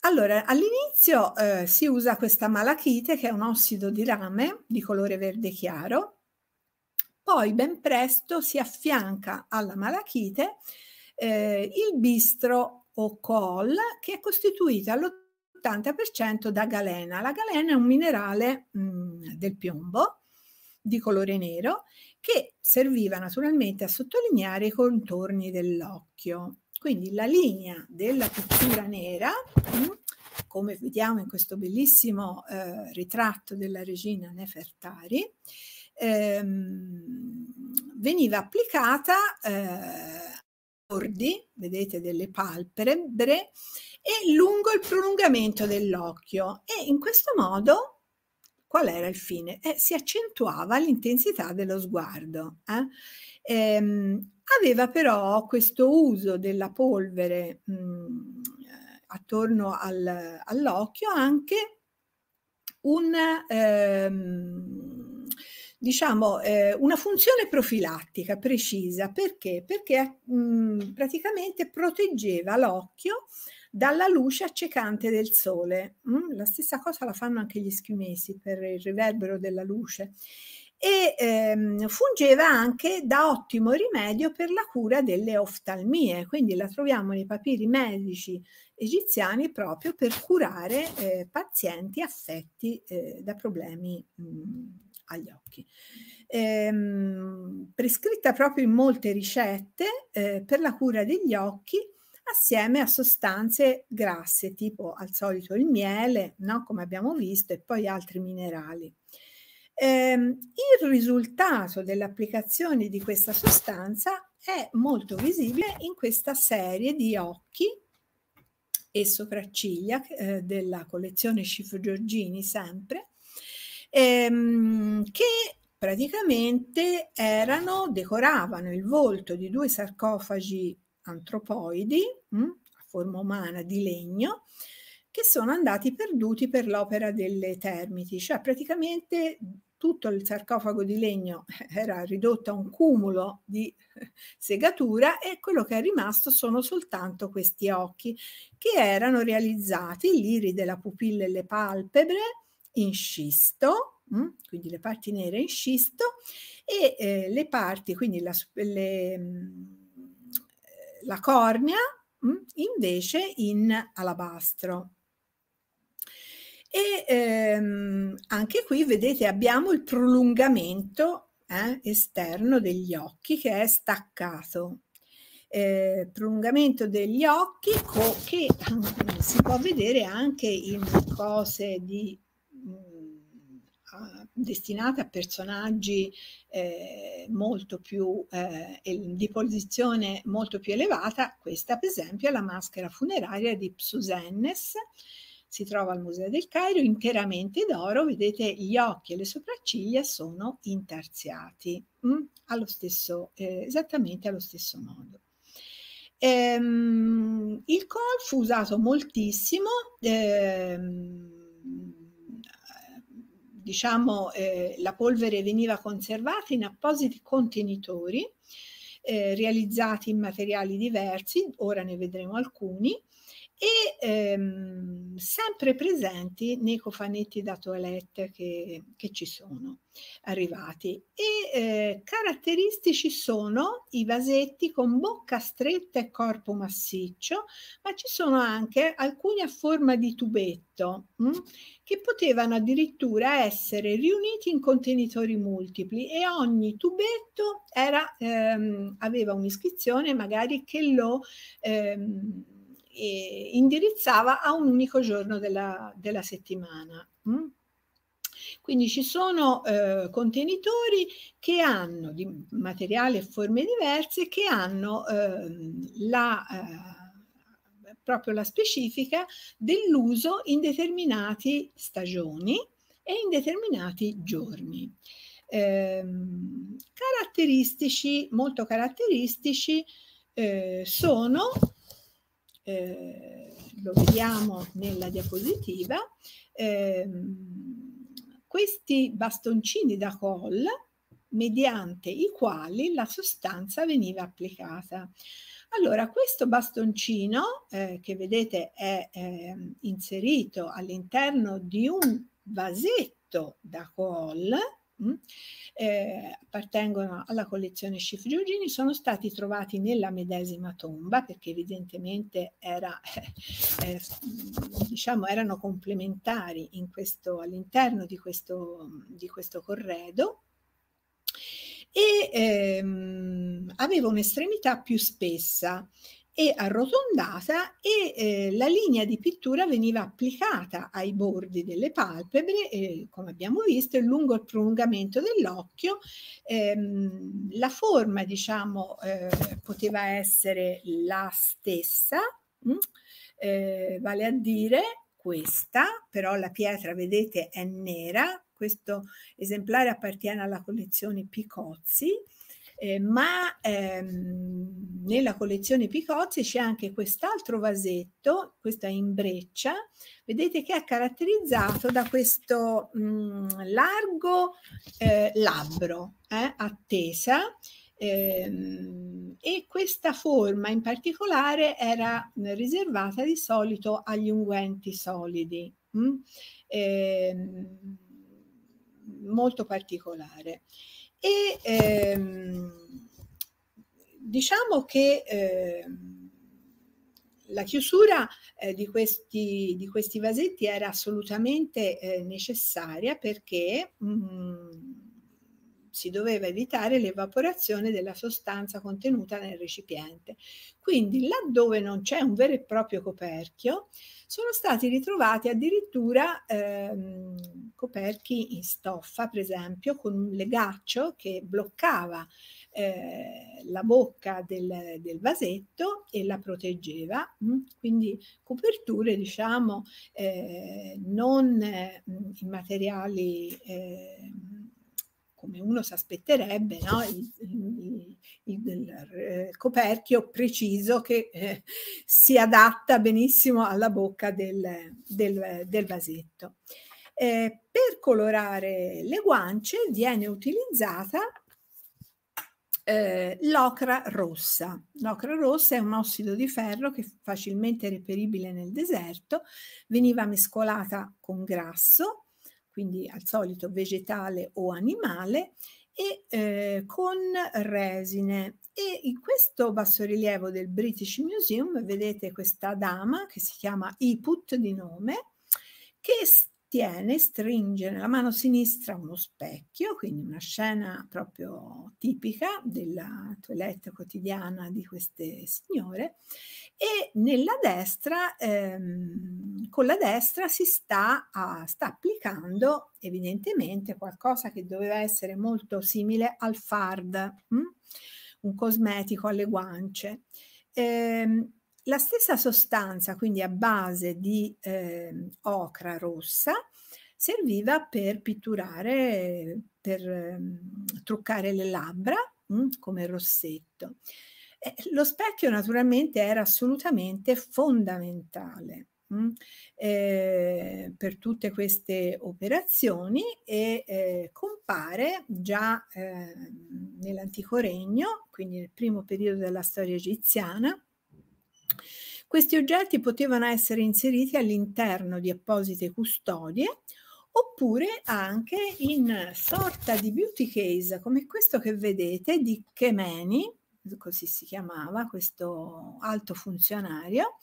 Allora, all'inizio eh, si usa questa malachite che è un ossido di rame di colore verde chiaro, poi ben presto si affianca alla malachite eh, il bistro o coal, che è costituita all'80% da galena. La galena è un minerale mh, mhmm, del piombo di colore nero che serviva naturalmente a sottolineare i contorni dell'occhio. Quindi la linea della pittura nera, come vediamo in questo bellissimo eh, ritratto della regina Nefertari, ehm, veniva applicata eh, bordi, vedete delle palpebre, e lungo il prolungamento dell'occhio. E in questo modo qual era il fine? Eh, si accentuava l'intensità dello sguardo. Eh? Ehm, aveva però questo uso della polvere mh, mm, attorno al, all'occhio anche un... Ehm, diciamo, eh, una funzione profilattica precisa. Perché? Perché mh, mm, praticamente proteggeva l'occhio dalla luce accecante del sole. Mm? La stessa cosa la fanno anche gli schimesi per il riverbero della luce. E ehm, fungeva anche da ottimo rimedio per la cura delle oftalmie, quindi la troviamo nei papiri medici egiziani proprio per curare eh, pazienti affetti eh, da problemi mh, mm, agli occhi. Ehm, prescritta proprio in molte ricette eh, per la cura degli occhi assieme a sostanze grasse tipo al solito il miele, no? come abbiamo visto, e poi altri minerali. Ehm, il risultato dell'applicazione di questa sostanza è molto visibile in questa serie di occhi e sopracciglia eh, della collezione Cifro Giorgini sempre, ehm, che praticamente erano, decoravano il volto di due sarcofagi antropoidi mh, hm, a forma umana di legno che sono andati perduti per l'opera delle termiti, cioè praticamente tutto il sarcofago di legno era ridotto a un cumulo di segatura e quello che è rimasto sono soltanto questi occhi che erano realizzati, l'iride, la pupilla e le palpebre, in scisto, mm? quindi le parti nere in scisto, e eh, le parti, quindi la, le, mm, la cornea, mm? invece in alabastro. E ehm, anche qui vedete abbiamo il prolungamento eh, esterno degli occhi che è staccato. Eh, prolungamento degli occhi che si può vedere anche in cose di Mm, destinate a personaggi eh, molto più eh, di posizione molto più elevata. Questa, per esempio, è la maschera funeraria di Psusennes. Si trova al Museo del Cairo, interamente d'oro. Vedete, gli occhi e le sopracciglia sono intarsiati, mh? Mm, allo stesso, eh, esattamente allo stesso modo. Ehm, il col fu usato moltissimo. Ehm, diciamo, eh, la polvere veniva conservata in appositi contenitori eh, realizzati in materiali diversi, ora ne vedremo alcuni, e ehm, sempre presenti nei cofanetti da toilette che, che ci sono arrivati. E eh, caratteristici sono i vasetti con bocca stretta e corpo massiccio, ma ci sono anche alcuni a forma di tubetto mh, mm, che potevano addirittura essere riuniti in contenitori multipli e ogni tubetto era, ehm, aveva un'iscrizione magari che lo... Ehm, eh, indirizzava a un unico giorno della, della settimana. Mm? Quindi ci sono eh, contenitori che hanno di materiale e forme diverse che hanno eh, la, eh, proprio la specifica dell'uso in determinate stagioni e in determinati giorni. Ehm, caratteristici, molto caratteristici, eh, sono eh, lo vediamo nella diapositiva, eh, questi bastoncini da call mediante i quali la sostanza veniva applicata. Allora, questo bastoncino eh, che vedete è ehm, inserito all'interno di un vasetto da call Mm? eh, appartengono alla collezione Schiff Giugini, sono stati trovati nella medesima tomba perché evidentemente era, eh, diciamo, erano complementari all'interno di, di questo, corredo e ehm, aveva un'estremità più spessa e arrotondata e eh, la linea di pittura veniva applicata ai bordi delle palpebre e come abbiamo visto lungo il prolungamento dell'occhio ehm, la forma diciamo eh, poteva essere la stessa mh? Mm, eh, vale a dire questa però la pietra vedete è nera questo esemplare appartiene alla collezione Picozzi eh, ma ehm, nella collezione Picozzi c'è anche quest'altro vasetto, questa in breccia, vedete che è caratterizzato da questo mh, mm, largo eh, labbro eh, attesa ehm, e questa forma in particolare era riservata di solito agli unguenti solidi. Mh? Mm, ehm, molto particolare. E ehm, diciamo che eh, la chiusura eh, di, questi, di, questi, vasetti era assolutamente eh, necessaria perché mh, mm, si doveva evitare l'evaporazione della sostanza contenuta nel recipiente. Quindi laddove non c'è un vero e proprio coperchio, sono stati ritrovati addirittura ehm, coperchi in stoffa, per esempio, con un legaccio che bloccava eh, la bocca del, del, vasetto e la proteggeva, mm? quindi coperture diciamo eh, non eh, in materiali eh, come uno si aspetterebbe, no? il, il, eh, coperchio preciso che eh, si adatta benissimo alla bocca del, del, del vasetto. Eh, per colorare le guance viene utilizzata eh, l'ocra rossa. L'ocra rossa è un ossido di ferro che è facilmente reperibile nel deserto, veniva mescolata con grasso, quindi al solito vegetale o animale, e eh, con resine. E in questo bassorilievo del British Museum vedete questa dama che si chiama Iput di nome, che tiene, stringe nella mano sinistra uno specchio, quindi una scena proprio tipica della toilette quotidiana di queste signore, e nella destra, ehm, con la destra si sta, a, sta applicando evidentemente qualcosa che doveva essere molto simile al fard, mh? Mm? un cosmetico alle guance. Eh, la stessa sostanza, quindi a base di eh, ocra rossa, serviva per pitturare, per eh, truccare le labbra mh, mm, come rossetto. Eh, lo specchio naturalmente era assolutamente fondamentale mh, mm, eh, per tutte queste operazioni e eh, compare già ehm, nell'antico regno, quindi nel primo periodo della storia egiziana, questi oggetti potevano essere inseriti all'interno di apposite custodie oppure anche in sorta di beauty case come questo che vedete di Kemeni, così si chiamava questo alto funzionario.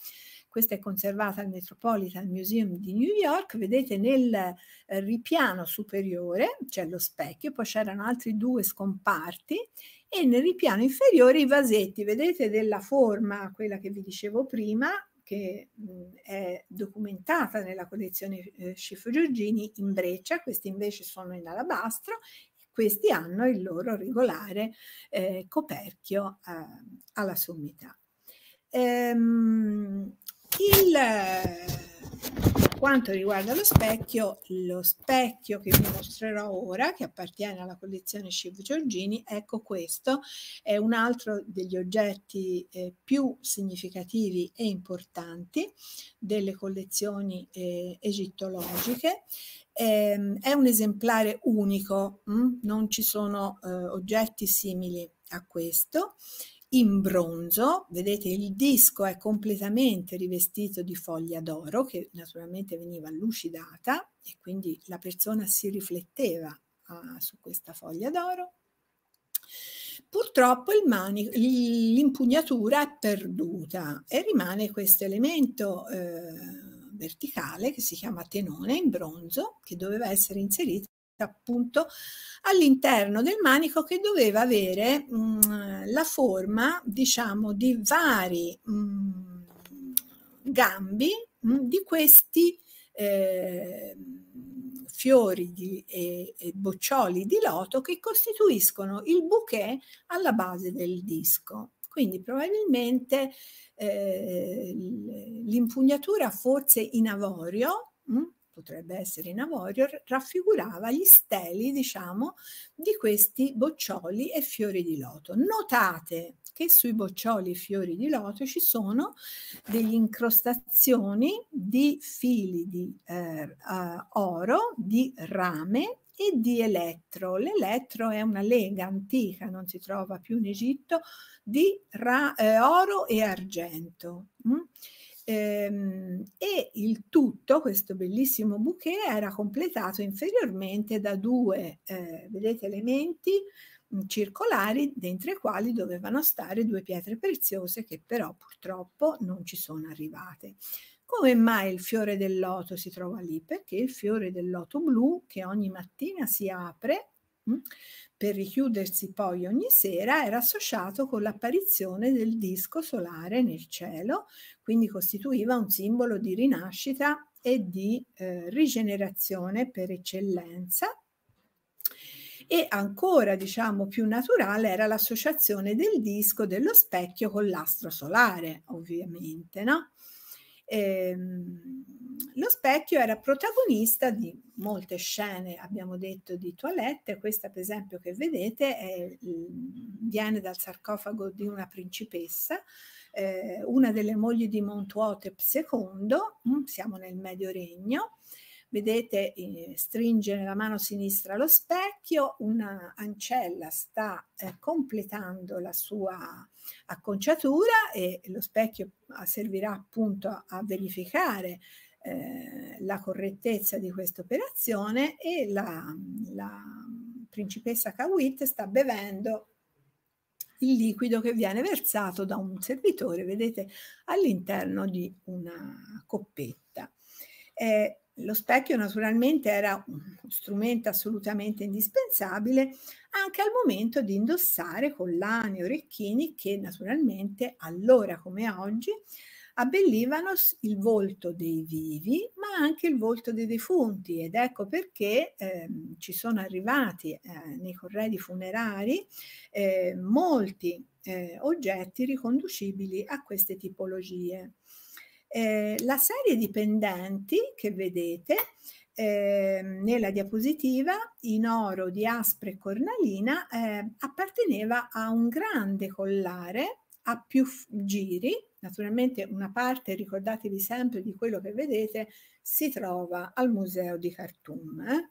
Questa è conservata al Metropolitan Museum di New York. Vedete nel eh, ripiano superiore c'è lo specchio, poi c'erano altri due scomparti e nel ripiano inferiore i vasetti, vedete della forma, quella che vi dicevo prima, che è documentata nella collezione eh, Scifo Giorgini in breccia, questi invece sono in alabastro, questi hanno il loro regolare eh, coperchio eh, alla sommità. Ehm, il, quanto riguarda lo specchio, lo specchio che vi mostrerò ora, che appartiene alla collezione Sciv Giorgini, ecco questo, è un altro degli oggetti eh, più significativi e importanti delle collezioni eh, egittologiche. Eh, è un esemplare unico, mh? Mm? non ci sono eh, oggetti simili a questo in bronzo, vedete il disco è completamente rivestito di foglia d'oro che naturalmente veniva lucidata e quindi la persona si rifletteva a, ah, su questa foglia d'oro. Purtroppo l'impugnatura è perduta e rimane questo elemento eh, verticale che si chiama tenone in bronzo che doveva essere inserito appunto all'interno del manico che doveva avere mh, mm, la forma diciamo di vari mh, mm, gambi mh, mm, di questi eh, fiori di, e, e, boccioli di loto che costituiscono il bouquet alla base del disco. Quindi probabilmente eh, l'impugnatura forse in avorio mh, potrebbe essere in avorio, raffigurava gli steli, diciamo, di questi boccioli e fiori di loto. Notate che sui boccioli e fiori di loto ci sono delle incrostazioni di fili di eh, eh, oro, di rame e di elettro. L'elettro è una lega antica, non si trova più in Egitto, di ra, eh, oro e argento. Mm? Ehm, e il tutto, questo bellissimo bouquet, era completato inferiormente da due, eh, vedete, elementi mm, circolari dentro i quali dovevano stare due pietre preziose che però purtroppo non ci sono arrivate. Come mai il fiore del loto si trova lì? Perché il fiore del loto blu che ogni mattina si apre mm, per richiudersi poi ogni sera era associato con l'apparizione del disco solare nel cielo quindi costituiva un simbolo di rinascita e di eh, rigenerazione per eccellenza. E ancora, diciamo, più naturale era l'associazione del disco dello specchio con l'astro solare, ovviamente, no? Eh, lo specchio era protagonista di molte scene, abbiamo detto, di toilette. Questa, per esempio, che vedete è, viene dal sarcofago di una principessa eh, una delle mogli di Montuotep II, mm, siamo nel Medio Regno, vedete eh, stringe nella mano sinistra lo specchio, una ancella sta eh, completando la sua acconciatura e lo specchio ah, servirà appunto a, a verificare eh, la correttezza di questa operazione e la, la principessa Kawit sta bevendo il liquido che viene versato da un servitore, vedete, all'interno di una coppetta. Eh, lo specchio naturalmente era uno strumento assolutamente indispensabile anche al momento di indossare collane, orecchini che naturalmente allora come oggi abbellivano il volto dei vivi, ma anche il volto dei defunti ed ecco perché ehm, ci sono arrivati eh, nei corredi funerari eh, molti eh, oggetti riconducibili a queste tipologie. Eh, la serie di pendenti che vedete eh, nella diapositiva in oro di aspre e cornalina eh, apparteneva a un grande collare a più giri Naturalmente una parte, ricordatevi sempre di quello che vedete, si trova al museo di Khartoum. Eh?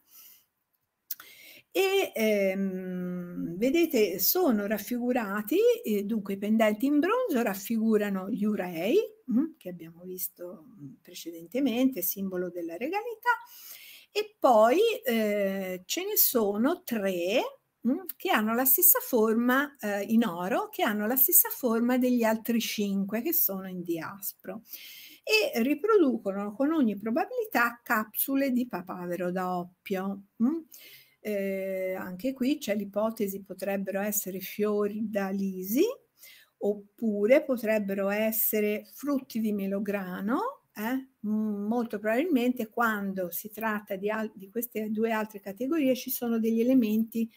e ehm, vedete sono raffigurati eh, dunque i pendenti in bronzo raffigurano gli urei mh, mm, che abbiamo visto mm, precedentemente simbolo della regalità e poi eh, ce ne sono tre Mm, che hanno la stessa forma eh, in oro, che hanno la stessa forma degli altri cinque che sono in diaspro e riproducono con ogni probabilità capsule di papavero da oppio. Mm? Eh, anche qui c'è l'ipotesi potrebbero essere fiori da lisi oppure potrebbero essere frutti di melograno eh? Mm, molto probabilmente quando si tratta di, di, queste due altre categorie ci sono degli elementi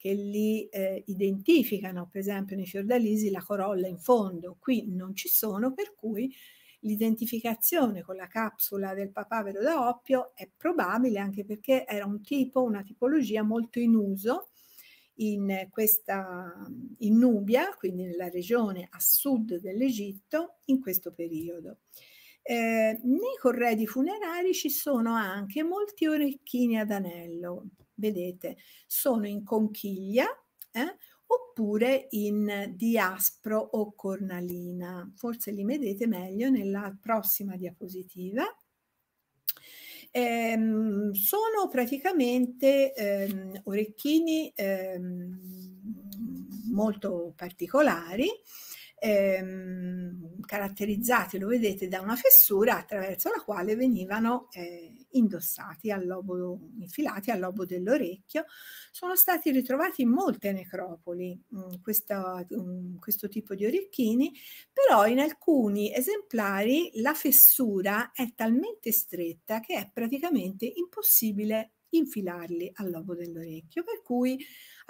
che li eh, identificano, per esempio nei fiordalisi la corolla in fondo, qui non ci sono, per cui l'identificazione con la capsula del papavero da oppio è probabile anche perché era un tipo, una tipologia molto in uso in, questa, in Nubia, quindi nella regione a sud dell'Egitto, in questo periodo. Eh, nei corredi funerari ci sono anche molti orecchini ad anello, vedete, sono in conchiglia eh, oppure in diaspro o cornalina. Forse li vedete meglio nella prossima diapositiva. Ehm, sono praticamente ehm, orecchini ehm, molto particolari ehm, caratterizzati, lo vedete, da una fessura attraverso la quale venivano eh, indossati al lobo, infilati al lobo dell'orecchio. Sono stati ritrovati in molte necropoli mh, mm, questa, mh, mm, questo tipo di orecchini, però in alcuni esemplari la fessura è talmente stretta che è praticamente impossibile infilarli al lobo dell'orecchio, per cui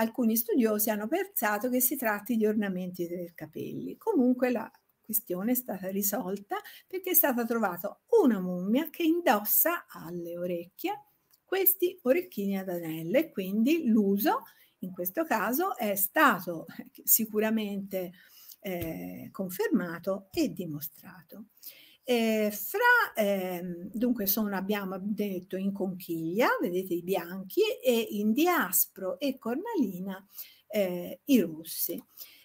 alcuni studiosi hanno pensato che si tratti di ornamenti dei capelli. Comunque la questione è stata risolta perché è stata trovata una mummia che indossa alle orecchie questi orecchini ad anelle, quindi l'uso in questo caso è stato sicuramente eh, confermato e dimostrato. Eh, fra, ehm, dunque sono, abbiamo detto, in conchiglia, vedete i bianchi, e in diaspro e cornalina eh, i russi.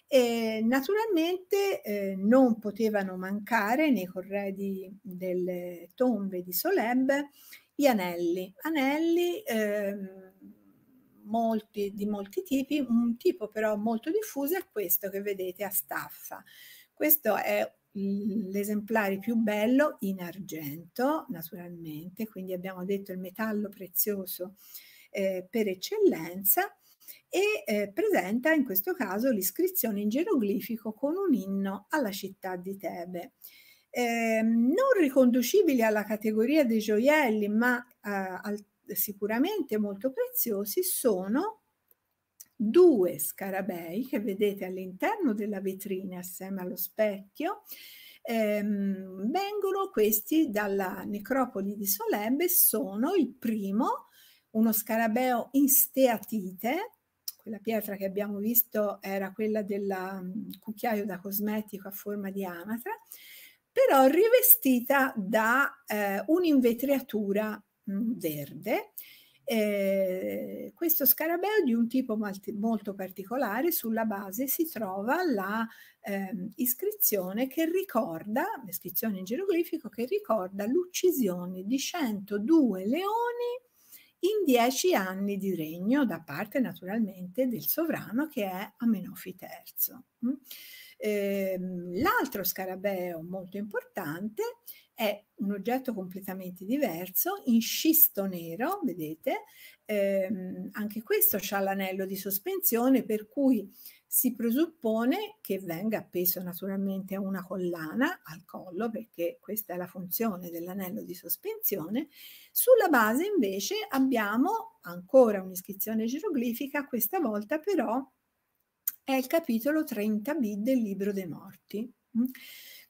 E naturalmente eh, non potevano mancare nei corredi delle tombe di Soleb gli anelli, anelli ehm, molti, di molti tipi, un tipo però molto diffuso è questo che vedete a staffa. Questo è Mhmm, l'esemplare più bello in argento, naturalmente, quindi abbiamo detto il metallo prezioso eh, per eccellenza, e eh, presenta in questo caso l'iscrizione in geroglifico con un inno alla città di Tebe. Eh, non riconducibili alla categoria dei gioielli, ma eh, al, sicuramente molto preziosi, sono due scarabei che vedete all'interno della vetrina assieme allo specchio. Ehm, vengono questi dalla necropoli di Solembe, sono il primo, uno scarabeo in steatite, quella pietra che abbiamo visto era quella del mhmm, cucchiaio da cosmetico a forma di anatra, però rivestita da eh, un'invetriatura mhmm, verde eh, questo scarabeo di un tipo molto particolare, sulla base si trova la eh, iscrizione che ricorda, l'iscrizione in geroglifico, che ricorda l'uccisione di 102 leoni in 10 anni di regno da parte naturalmente del sovrano che è Amenofi III. Mm. Eh, l'altro scarabeo molto importante è un oggetto completamente diverso in scisto nero, vedete, ehm, anche questo ha l'anello di sospensione per cui si presuppone che venga appeso naturalmente a una collana al collo perché questa è la funzione dell'anello di sospensione. Sulla base invece abbiamo ancora un'iscrizione geroglifica, questa volta però è il capitolo 30b del libro dei morti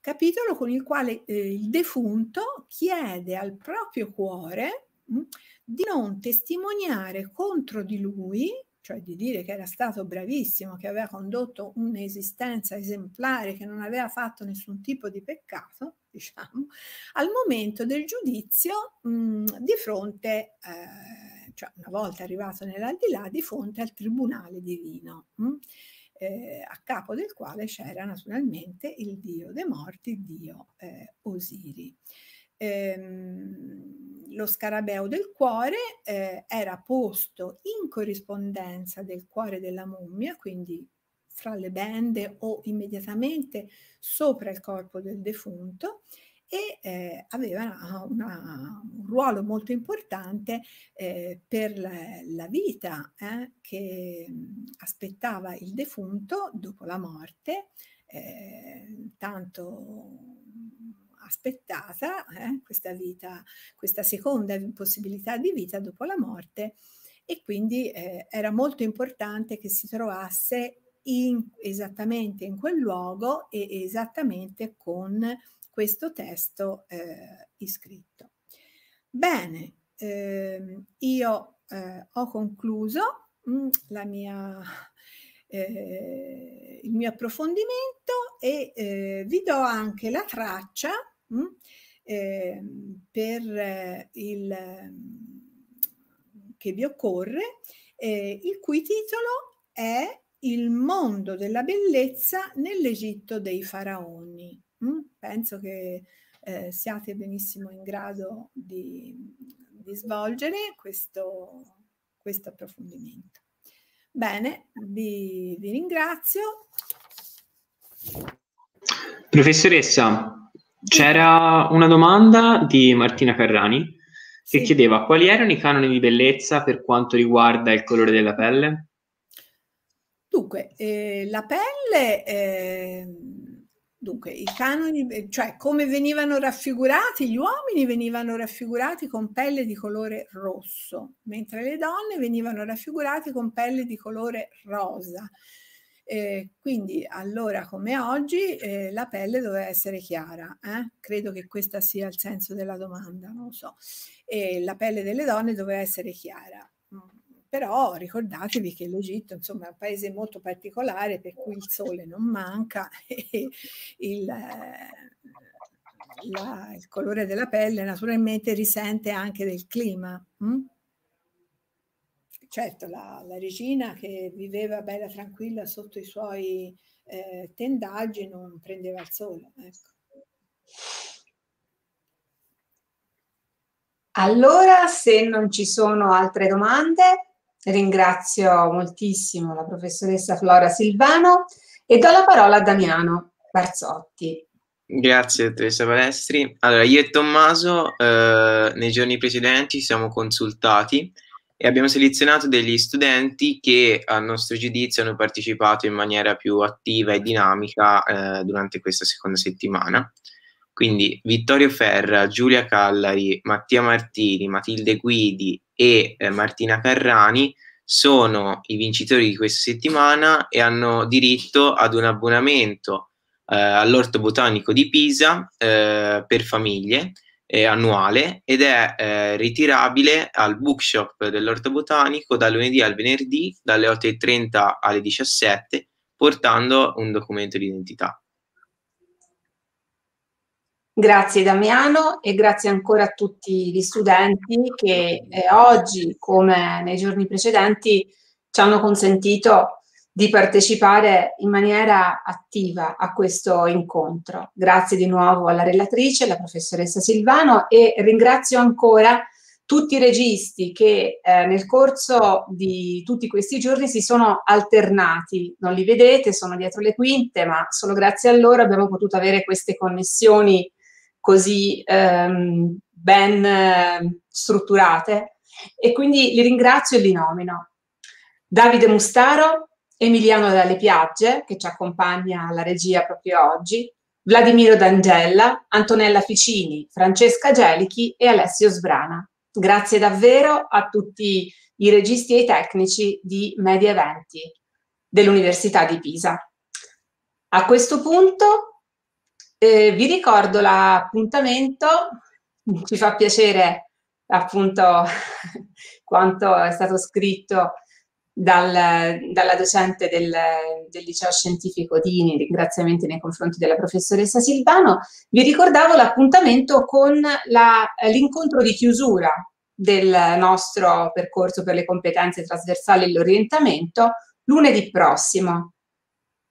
capitolo con il quale eh, il defunto chiede al proprio cuore mh, mm, di non testimoniare contro di lui, cioè di dire che era stato bravissimo, che aveva condotto un'esistenza esemplare, che non aveva fatto nessun tipo di peccato, diciamo, al momento del giudizio mh, mm, di fronte, eh, cioè una volta arrivato nell'aldilà, di fronte al tribunale divino. Mh. Mm eh, a capo del quale c'era naturalmente il dio dei morti, il dio eh, Osiri. Ehm, lo scarabeo del cuore eh, era posto in corrispondenza del cuore della mummia, quindi fra le bende o immediatamente sopra il corpo del defunto e eh, aveva una, un ruolo molto importante eh, per la, la vita eh, che mm, aspettava il defunto dopo la morte, eh, tanto mm, aspettata eh, questa vita, questa seconda possibilità di vita dopo la morte e quindi eh, era molto importante che si trovasse in, esattamente in quel luogo e esattamente con questo testo eh, iscritto. Bene, ehm, io eh, ho concluso mm, la mia, eh, il mio approfondimento e eh, vi do anche la traccia mh, mm, ehm, per eh, il, mm, che vi occorre, eh, il cui titolo è Il mondo della bellezza nell'Egitto dei faraoni Mm, penso che eh, siate benissimo in grado di, di svolgere questo, questo, approfondimento. Bene, vi, vi ringrazio. Professoressa, c'era una domanda di Martina Carrani che sì. chiedeva quali erano i canoni di bellezza per quanto riguarda il colore della pelle? Dunque, eh, la pelle eh, Dunque, i canoni, eh, cioè come venivano raffigurati, gli uomini venivano raffigurati con pelle di colore rosso, mentre le donne venivano raffigurate con pelle di colore rosa. Eh, quindi allora come oggi eh, la pelle doveva essere chiara, eh? credo che questo sia il senso della domanda, non lo so, la pelle delle donne doveva essere chiara però ricordatevi che l'Egitto insomma, è un paese molto particolare per cui il sole non manca e il, eh, la, il colore della pelle naturalmente risente anche del clima. Hm? Certo, la, la, regina che viveva bella tranquilla sotto i suoi eh, tendaggi non prendeva il sole. Ecco. Allora, se non ci sono altre domande, Ringrazio moltissimo la professoressa Flora Silvano e do la parola a Damiano Barzotti. Grazie dottoressa Palestri. Allora, io e Tommaso eh, nei giorni precedenti ci siamo consultati e abbiamo selezionato degli studenti che a nostro giudizio hanno partecipato in maniera più attiva e dinamica eh, durante questa seconda settimana. Quindi Vittorio Ferra, Giulia Callari, Mattia Martini, Matilde Guidi e eh, Martina Carrani sono i vincitori di questa settimana e hanno diritto ad un abbonamento eh, all'Orto Botanico di Pisa eh, per famiglie eh, annuale ed è eh, ritirabile al bookshop dell'Orto Botanico dal lunedì al venerdì dalle 8.30 alle 17 portando un documento di identità. Grazie Damiano e grazie ancora a tutti gli studenti che eh, oggi, come nei giorni precedenti, ci hanno consentito di partecipare in maniera attiva a questo incontro. Grazie di nuovo alla relatrice, la professoressa Silvano e ringrazio ancora tutti i registi che eh, nel corso di tutti questi giorni si sono alternati, non li vedete, sono dietro le quinte, ma solo grazie a loro abbiamo potuto avere queste connessioni così ehm, ben eh, strutturate e quindi li ringrazio e li nomino. Davide Mustaro, Emiliano Dalle Piagge, che ci accompagna alla regia proprio oggi, Vladimiro D'Angella, Antonella Ficini, Francesca Gelichi e Alessio Sbrana. Grazie davvero a tutti i registi e i tecnici di Media Eventi dell'Università di Pisa. A questo punto eh, vi ricordo l'appuntamento, ci fa piacere appunto quanto è stato scritto dal, dalla docente del, del, liceo scientifico Dini, ringraziamenti nei confronti della professoressa Silvano, vi ricordavo l'appuntamento con la, l'incontro di chiusura del nostro percorso per le competenze trasversali e l'orientamento lunedì prossimo.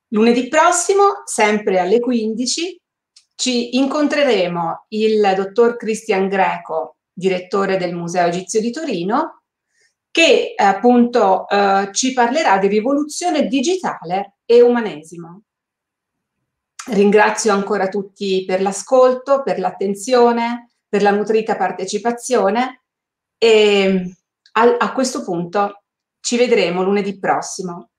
Lunedì prossimo, sempre alle 15, ci incontreremo il dottor Cristian Greco, direttore del Museo Egizio di Torino, che appunto eh, ci parlerà di rivoluzione digitale e umanesimo. Ringrazio ancora tutti per l'ascolto, per l'attenzione, per la nutrita partecipazione e a, a questo punto ci vedremo lunedì prossimo.